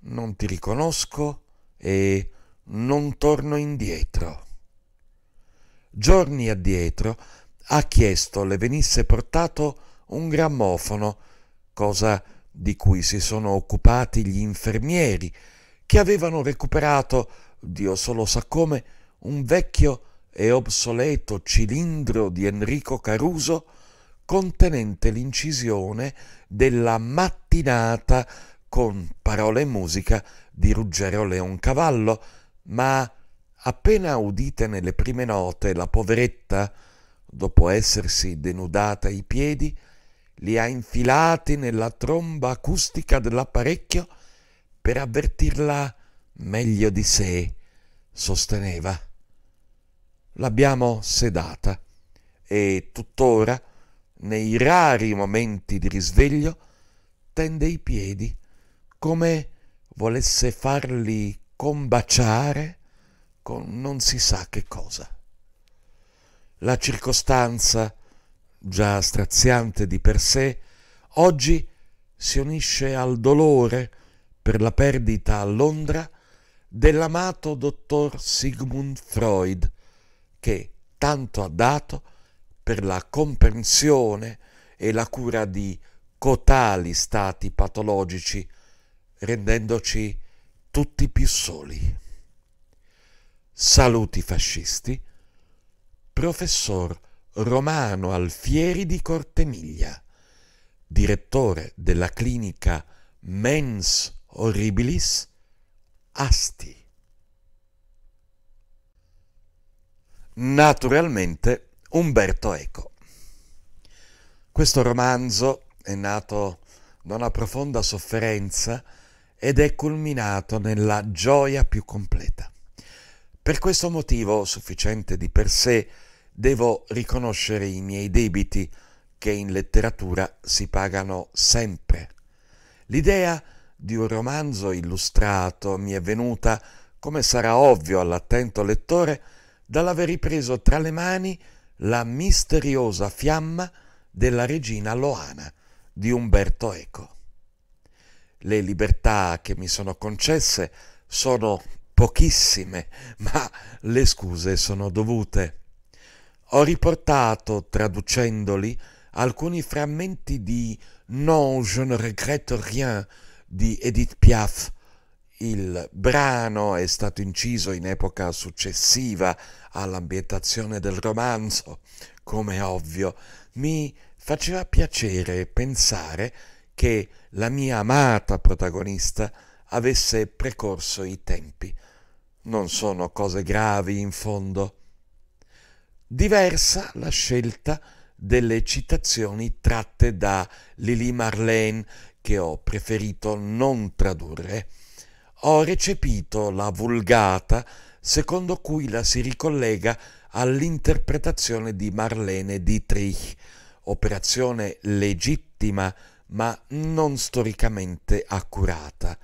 non ti riconosco e non torno indietro. Giorni addietro ha chiesto le venisse portato un grammofono, cosa di cui si sono occupati gli infermieri, che avevano recuperato, Dio solo sa come, un vecchio e obsoleto cilindro di Enrico Caruso contenente l'incisione della mattinata con parole e musica di Ruggero Leoncavallo, ma appena udite nelle prime note la poveretta, dopo essersi denudata i piedi, li ha infilati nella tromba acustica dell'apparecchio per avvertirla meglio di sé, sosteneva. L'abbiamo sedata e tuttora, nei rari momenti di risveglio, tende i piedi come volesse farli combaciare con non si sa che cosa. La circostanza, già straziante di per sé, oggi si unisce al dolore per la perdita a Londra dell'amato dottor Sigmund Freud, che tanto ha dato per la comprensione e la cura di cotali stati patologici, rendendoci tutti più soli. Saluti fascisti, professor Romano Alfieri di Cortemiglia, direttore della clinica Mens horribilis asti. Naturalmente Umberto Eco. Questo romanzo è nato da una profonda sofferenza ed è culminato nella gioia più completa. Per questo motivo, sufficiente di per sé, devo riconoscere i miei debiti che in letteratura si pagano sempre. L'idea è di un romanzo illustrato mi è venuta, come sarà ovvio all'attento lettore, dall'aver ripreso tra le mani la misteriosa fiamma della regina Loana di Umberto Eco. Le libertà che mi sono concesse sono pochissime, ma le scuse sono dovute. Ho riportato, traducendoli, alcuni frammenti di Non je ne regrette rien di Edith Piaf. Il brano è stato inciso in epoca successiva all'ambientazione del romanzo, come ovvio. Mi faceva piacere pensare che la mia amata protagonista avesse precorso i tempi. Non sono cose gravi in fondo. Diversa la scelta delle citazioni tratte da Lili Marlene che ho preferito non tradurre, ho recepito la vulgata secondo cui la si ricollega all'interpretazione di Marlene Dietrich, operazione legittima ma non storicamente accurata.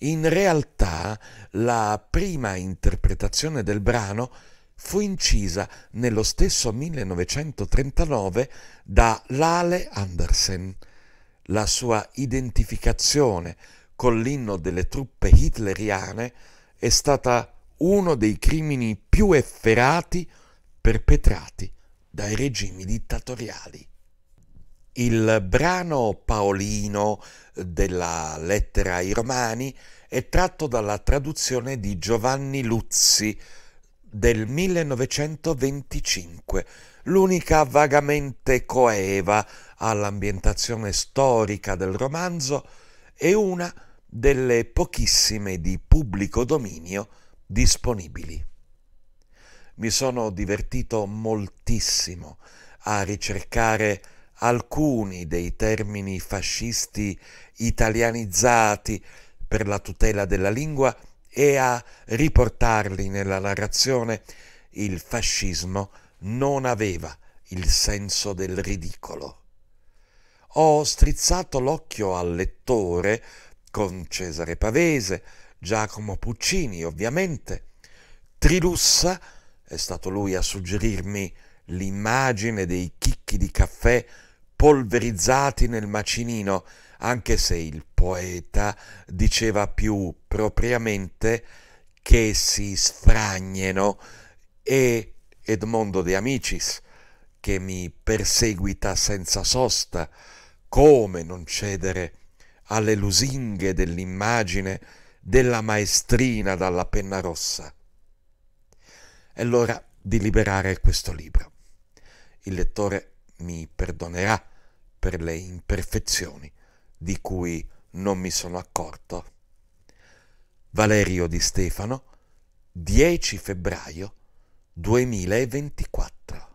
In realtà la prima interpretazione del brano fu incisa nello stesso 1939 da Lale Andersen la sua identificazione con l'inno delle truppe hitleriane è stata uno dei crimini più efferati perpetrati dai regimi dittatoriali. Il brano paolino della lettera ai Romani è tratto dalla traduzione di Giovanni Luzzi del 1925, l'unica vagamente coeva all'ambientazione storica del romanzo è una delle pochissime di pubblico dominio disponibili. Mi sono divertito moltissimo a ricercare alcuni dei termini fascisti italianizzati per la tutela della lingua e a riportarli nella narrazione, il fascismo non aveva il senso del ridicolo. Ho strizzato l'occhio al lettore con Cesare Pavese, Giacomo Puccini, ovviamente. Trilussa, è stato lui a suggerirmi l'immagine dei chicchi di caffè polverizzati nel macinino, anche se il poeta diceva più propriamente che si sfragneno, e Edmondo de Amicis, che mi perseguita senza sosta, come non cedere alle lusinghe dell'immagine della maestrina dalla penna rossa? È l'ora di liberare questo libro. Il lettore mi perdonerà per le imperfezioni di cui non mi sono accorto. Valerio di Stefano, 10 febbraio 2024